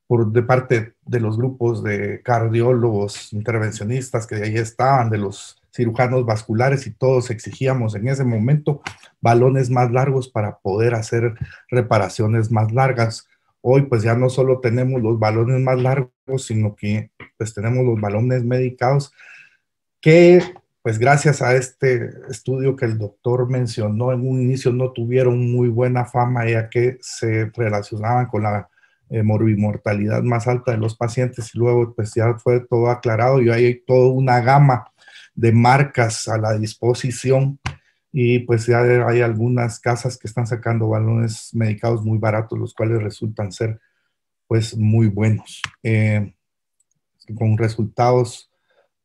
por, de parte de los grupos de cardiólogos, intervencionistas que de ahí estaban, de los cirujanos vasculares y todos exigíamos en ese momento balones más largos para poder hacer reparaciones más largas. Hoy pues ya no solo tenemos los balones más largos, sino que pues tenemos los balones medicados que pues gracias a este estudio que el doctor mencionó en un inicio no tuvieron muy buena fama ya que se relacionaban con la eh, morbimortalidad más alta de los pacientes y luego pues ya fue todo aclarado y hay toda una gama de marcas a la disposición y pues ya hay algunas casas que están sacando balones medicados muy baratos los cuales resultan ser pues muy buenos eh, con resultados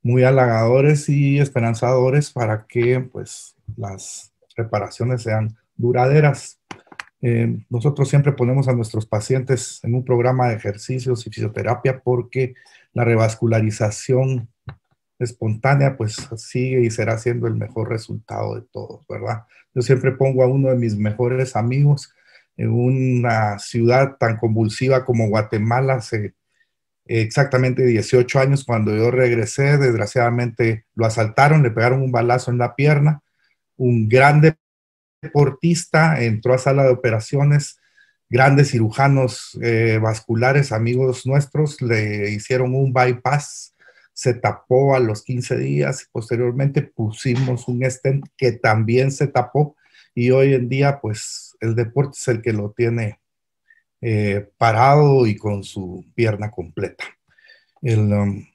muy halagadores y esperanzadores para que pues, las reparaciones sean duraderas. Eh, nosotros siempre ponemos a nuestros pacientes en un programa de ejercicios y fisioterapia porque la revascularización espontánea pues sigue y será siendo el mejor resultado de todos, ¿verdad? Yo siempre pongo a uno de mis mejores amigos en una ciudad tan convulsiva como Guatemala, se exactamente 18 años cuando yo regresé. Desgraciadamente lo asaltaron, le pegaron un balazo en la pierna. Un grande deportista entró a sala de operaciones. Grandes cirujanos eh, vasculares, amigos nuestros, le hicieron un bypass. Se tapó a los 15 días. y Posteriormente pusimos un stent que también se tapó. Y hoy en día, pues el deporte es el que lo tiene eh, parado y con su pierna completa. Um,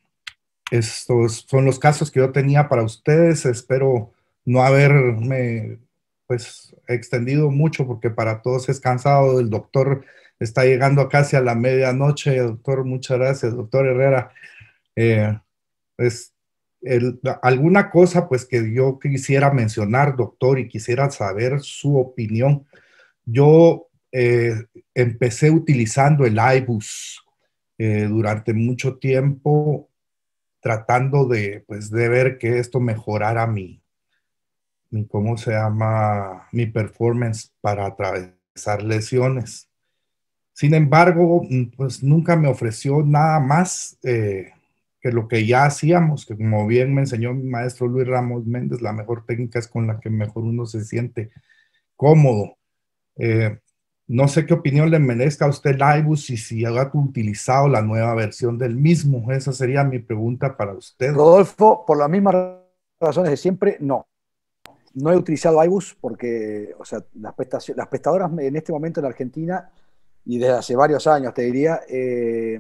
estos son los casos que yo tenía para ustedes. Espero no haberme pues extendido mucho porque para todos es cansado. El doctor está llegando casi a la medianoche. Doctor, muchas gracias, doctor Herrera. Eh, alguna cosa pues que yo quisiera mencionar, doctor, y quisiera saber su opinión. Yo eh, empecé utilizando el iBus eh, durante mucho tiempo, tratando de, pues, de ver que esto mejorara mi, mi, ¿cómo se llama? Mi performance para atravesar lesiones. Sin embargo, mm, pues nunca me ofreció nada más eh, que lo que ya hacíamos, que como bien me enseñó mi maestro Luis Ramos Méndez, la mejor técnica es con la que mejor uno se siente cómodo. No sé qué opinión le merezca a usted iBus y si ha utilizado la nueva versión del mismo. Esa sería mi pregunta para usted. Rodolfo, por las mismas razones de siempre, no. No he utilizado Ibus porque, o sea, las, las prestadoras en este momento en Argentina y desde hace varios años, te diría, eh,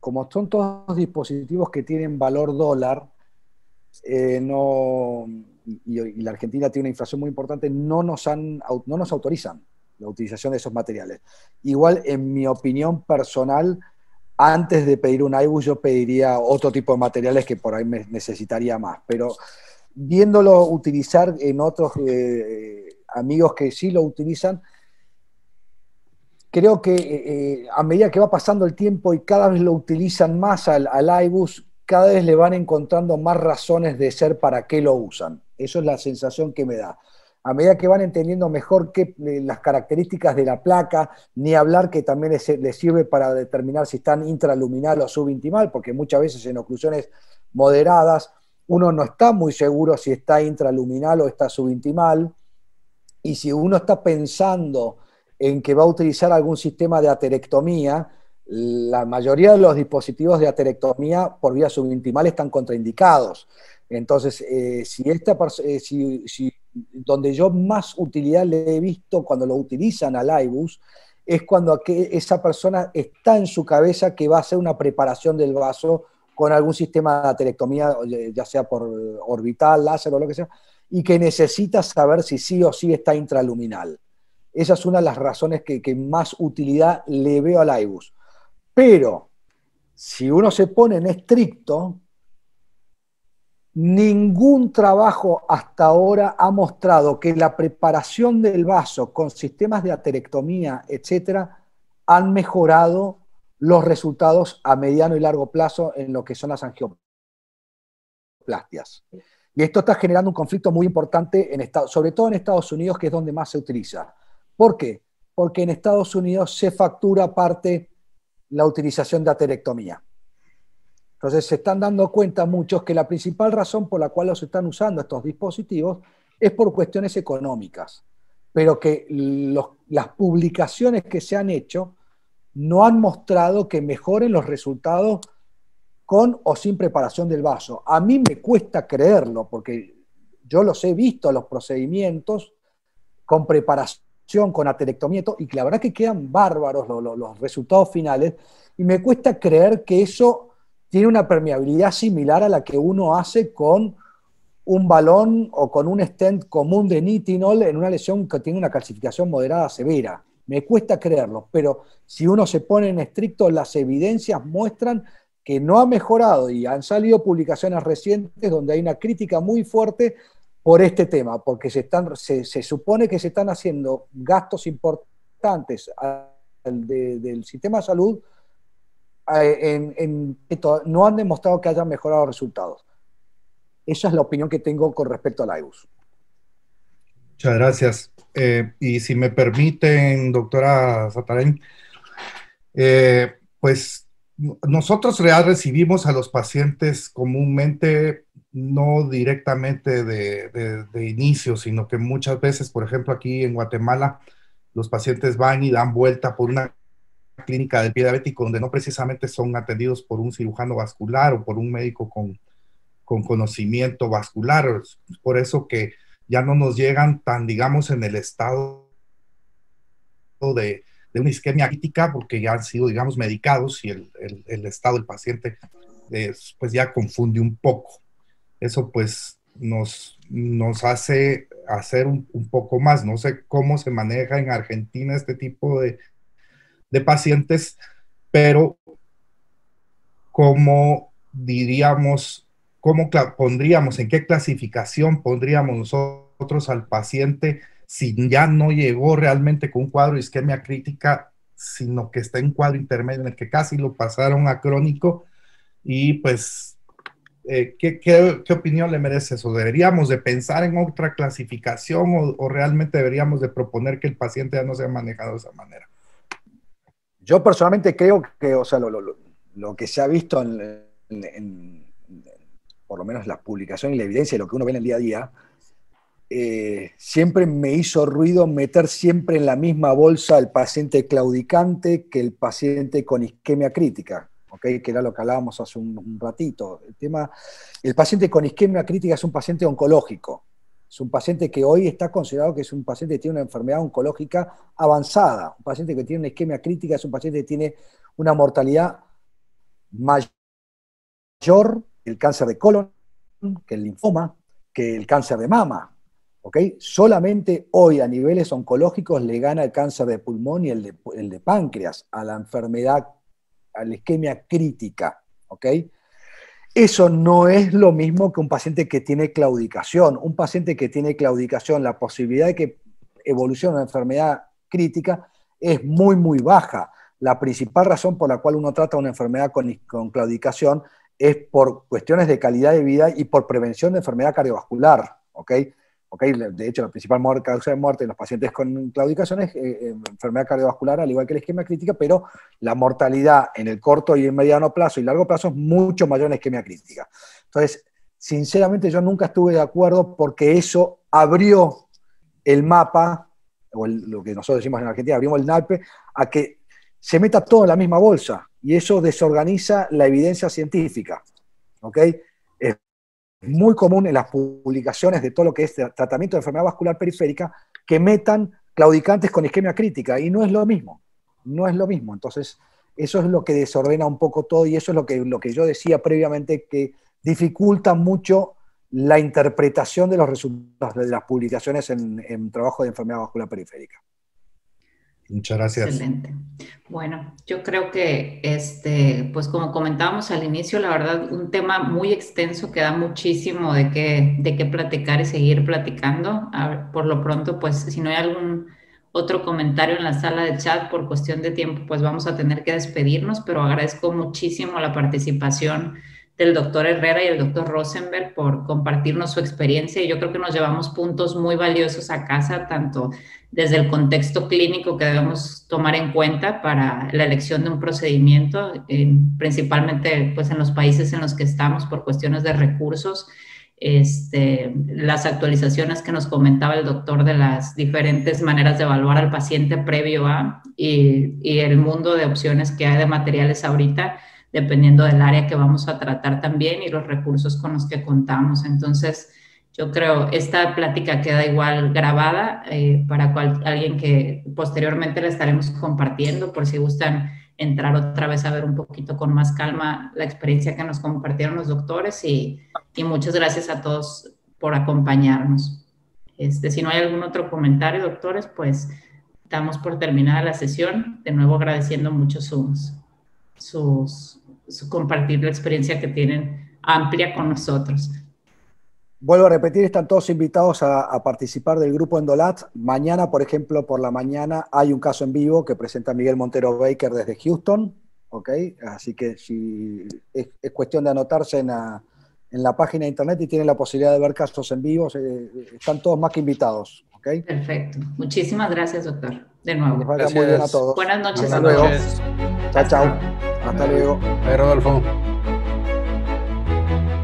como son todos dispositivos que tienen valor dólar, eh, no, y, la Argentina tiene una inflación muy importante, no nos, han, no nos autorizan la utilización de esos materiales. Igual, en mi opinión personal, antes de pedir un IBUS yo pediría otro tipo de materiales que por ahí me necesitaría más, pero viéndolo utilizar en otros eh, amigos que sí lo utilizan, creo que eh, eh, a medida que va pasando el tiempo y cada vez lo utilizan más al, al IBUS, cada vez le van encontrando más razones de ser para qué lo usan. Eso es la sensación que me da a medida que van entendiendo mejor eh, las características de la placa, ni hablar que también les, sirve para determinar si están intraluminal o subintimal, porque muchas veces en oclusiones moderadas uno no está muy seguro si está intraluminal o está subintimal, y si uno está pensando en que va a utilizar algún sistema de aterectomía, la mayoría de los dispositivos de aterectomía por vía subintimal están contraindicados. Entonces, eh, si, esta, eh, si, donde yo más utilidad le he visto cuando lo utilizan al IBUS es cuando esa persona está en su cabeza que va a hacer una preparación del vaso con algún sistema de aterectomía, ya sea por orbital, láser o lo que sea, y que necesita saber si sí o sí está intraluminal. Esa es una de las razones que, que más utilidad le veo al IBUS. Pero si uno se pone en estricto, Ningún trabajo hasta ahora ha mostrado que la preparación del vaso con sistemas de aterectomía, etcétera, han mejorado los resultados a mediano y largo plazo en lo que son las angioplastias. Y esto está generando un conflicto muy importante, en sobre todo en Estados Unidos, que es donde más se utiliza. ¿Por qué? Porque en Estados Unidos se factura aparte la utilización de aterectomía. Entonces se están dando cuenta muchos que la principal razón por la cual los están usando estos dispositivos es por cuestiones económicas, pero que las publicaciones que se han hecho no han mostrado que mejoren los resultados con o sin preparación del vaso. A mí me cuesta creerlo, porque yo los he visto, los procedimientos, con preparación, con aterectomieto y que la verdad que quedan bárbaros los resultados finales, y me cuesta creer que eso tiene una permeabilidad similar a la que uno hace con un balón o con un stent común de nitinol en una lesión que tiene una calcificación moderada severa. Me cuesta creerlo, pero si uno se pone en estricto, las evidencias muestran que no ha mejorado y han salido publicaciones recientes donde hay una crítica muy fuerte por este tema, porque se, están, se, supone que se están haciendo gastos importantes del sistema de salud eh, en, no han demostrado que hayan mejorado resultados. Esa es la opinión que tengo con respecto al IBUS. E muchas gracias. Eh, y si me permiten, doctora Satarain, eh, pues nosotros real recibimos a los pacientes comúnmente no directamente de, inicio, sino que muchas veces, por ejemplo, aquí en Guatemala, los pacientes van y dan vuelta por una clínica del pie diabético donde no precisamente son atendidos por un cirujano vascular o por un médico con, con conocimiento vascular. por eso que ya no nos llegan tan, digamos, en el estado de, de una isquemia crítica porque ya han sido, digamos, medicados y el, el, estado del paciente eh, pues ya confunde un poco. Eso pues nos, nos hace hacer un, poco más. No sé cómo se maneja en Argentina este tipo de, de pacientes, pero ¿cómo diríamos, cómo pondríamos, en qué clasificación pondríamos nosotros al paciente si ya no llegó realmente con un cuadro de isquemia crítica, sino que está en cuadro intermedio en el que casi lo pasaron a crónico. Y pues, eh, ¿qué, opinión le merece eso? ¿Deberíamos de pensar en otra clasificación o, o realmente deberíamos de proponer que el paciente ya no sea manejado de esa manera? Yo personalmente creo que, o sea, lo, que se ha visto por lo menos las publicaciones y la evidencia de lo que uno ve en el día a día, eh, siempre me hizo ruido meter siempre en la misma bolsa al paciente claudicante que el paciente con isquemia crítica, ¿okay? que era lo que hablábamos hace un, ratito. El, tema, el paciente con isquemia crítica es un paciente oncológico, es un paciente que hoy está considerado que es un paciente que tiene una enfermedad oncológica avanzada, un paciente que tiene una isquemia crítica, es un paciente que tiene una mortalidad mayor el cáncer de colon, que el linfoma, que el cáncer de mama. ¿ok? Solamente hoy a niveles oncológicos le gana el cáncer de pulmón y el de, el de páncreas a la enfermedad, a la isquemia crítica. ¿ok? Eso no es lo mismo que un paciente que tiene claudicación. Un paciente que tiene claudicación, la posibilidad de que evolucione una enfermedad crítica es muy, muy baja. La principal razón por la cual uno trata una enfermedad con, claudicación es por cuestiones de calidad de vida y por prevención de enfermedad cardiovascular de hecho, la principal causa de muerte en los pacientes con claudicación es eh, eh, enfermedad cardiovascular, al igual que la isquemia crítica, pero la mortalidad en el corto y el mediano plazo y largo plazo es mucho mayor en la crítica. Entonces, sinceramente yo nunca estuve de acuerdo porque eso abrió el mapa, o lo que nosotros decimos en Argentina, abrimos el NALPE, a que se meta todo en la misma bolsa y eso desorganiza la evidencia científica. ¿ok?, muy común en las publicaciones de todo lo que es tratamiento de enfermedad vascular periférica, que metan claudicantes con isquemia crítica, y no es lo mismo, no es lo mismo. Entonces, eso es lo que desordena un poco todo, y eso es lo que, lo que yo decía previamente, que dificulta mucho la interpretación de los resultados de las publicaciones en trabajo de enfermedad vascular periférica. Muchas gracias. Excelente. Bueno, yo creo que, este, pues como comentábamos al inicio, la verdad, un tema muy extenso que da muchísimo de qué, de qué platicar y seguir platicando. por lo pronto, pues si no hay algún otro comentario en la sala de chat por cuestión de tiempo, pues vamos a tener que despedirnos, pero agradezco muchísimo la participación del doctor Herrera y el doctor Rosenberg por compartirnos su experiencia y yo creo que nos llevamos puntos muy valiosos a casa, tanto desde el contexto clínico que debemos tomar en cuenta para la elección de un procedimiento, principalmente pues, en los países en los que estamos por cuestiones de recursos, este, las actualizaciones que nos comentaba el doctor de las diferentes maneras de evaluar al paciente previo a y el mundo de opciones que hay de materiales ahorita dependiendo del área que vamos a tratar también y los recursos con los que contamos. Entonces, yo creo, esta plática queda igual grabada eh, para alguien que posteriormente la estaremos compartiendo por si gustan entrar otra vez a ver un poquito con más calma la experiencia que nos compartieron los doctores y, muchas gracias a todos por acompañarnos. Este, si no hay algún otro comentario, doctores, pues damos por terminada la sesión, de nuevo agradeciendo mucho sus, sus compartir la experiencia que tienen amplia con nosotros. Vuelvo a repetir, están todos invitados a, participar del grupo Endolat. Mañana, por ejemplo, por la mañana hay un caso en vivo que presenta Miguel Montero Baker desde Houston, Así que si es, cuestión de anotarse en la, página de internet y tienen la posibilidad de ver casos en vivo, eh, están todos más que invitados, Perfecto. Muchísimas gracias, doctor. De nuevo. Gracias. a todos. Buenas noches. a todos. Chao, chao. Hasta luego. Bye, Rodolfo.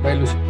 Bye,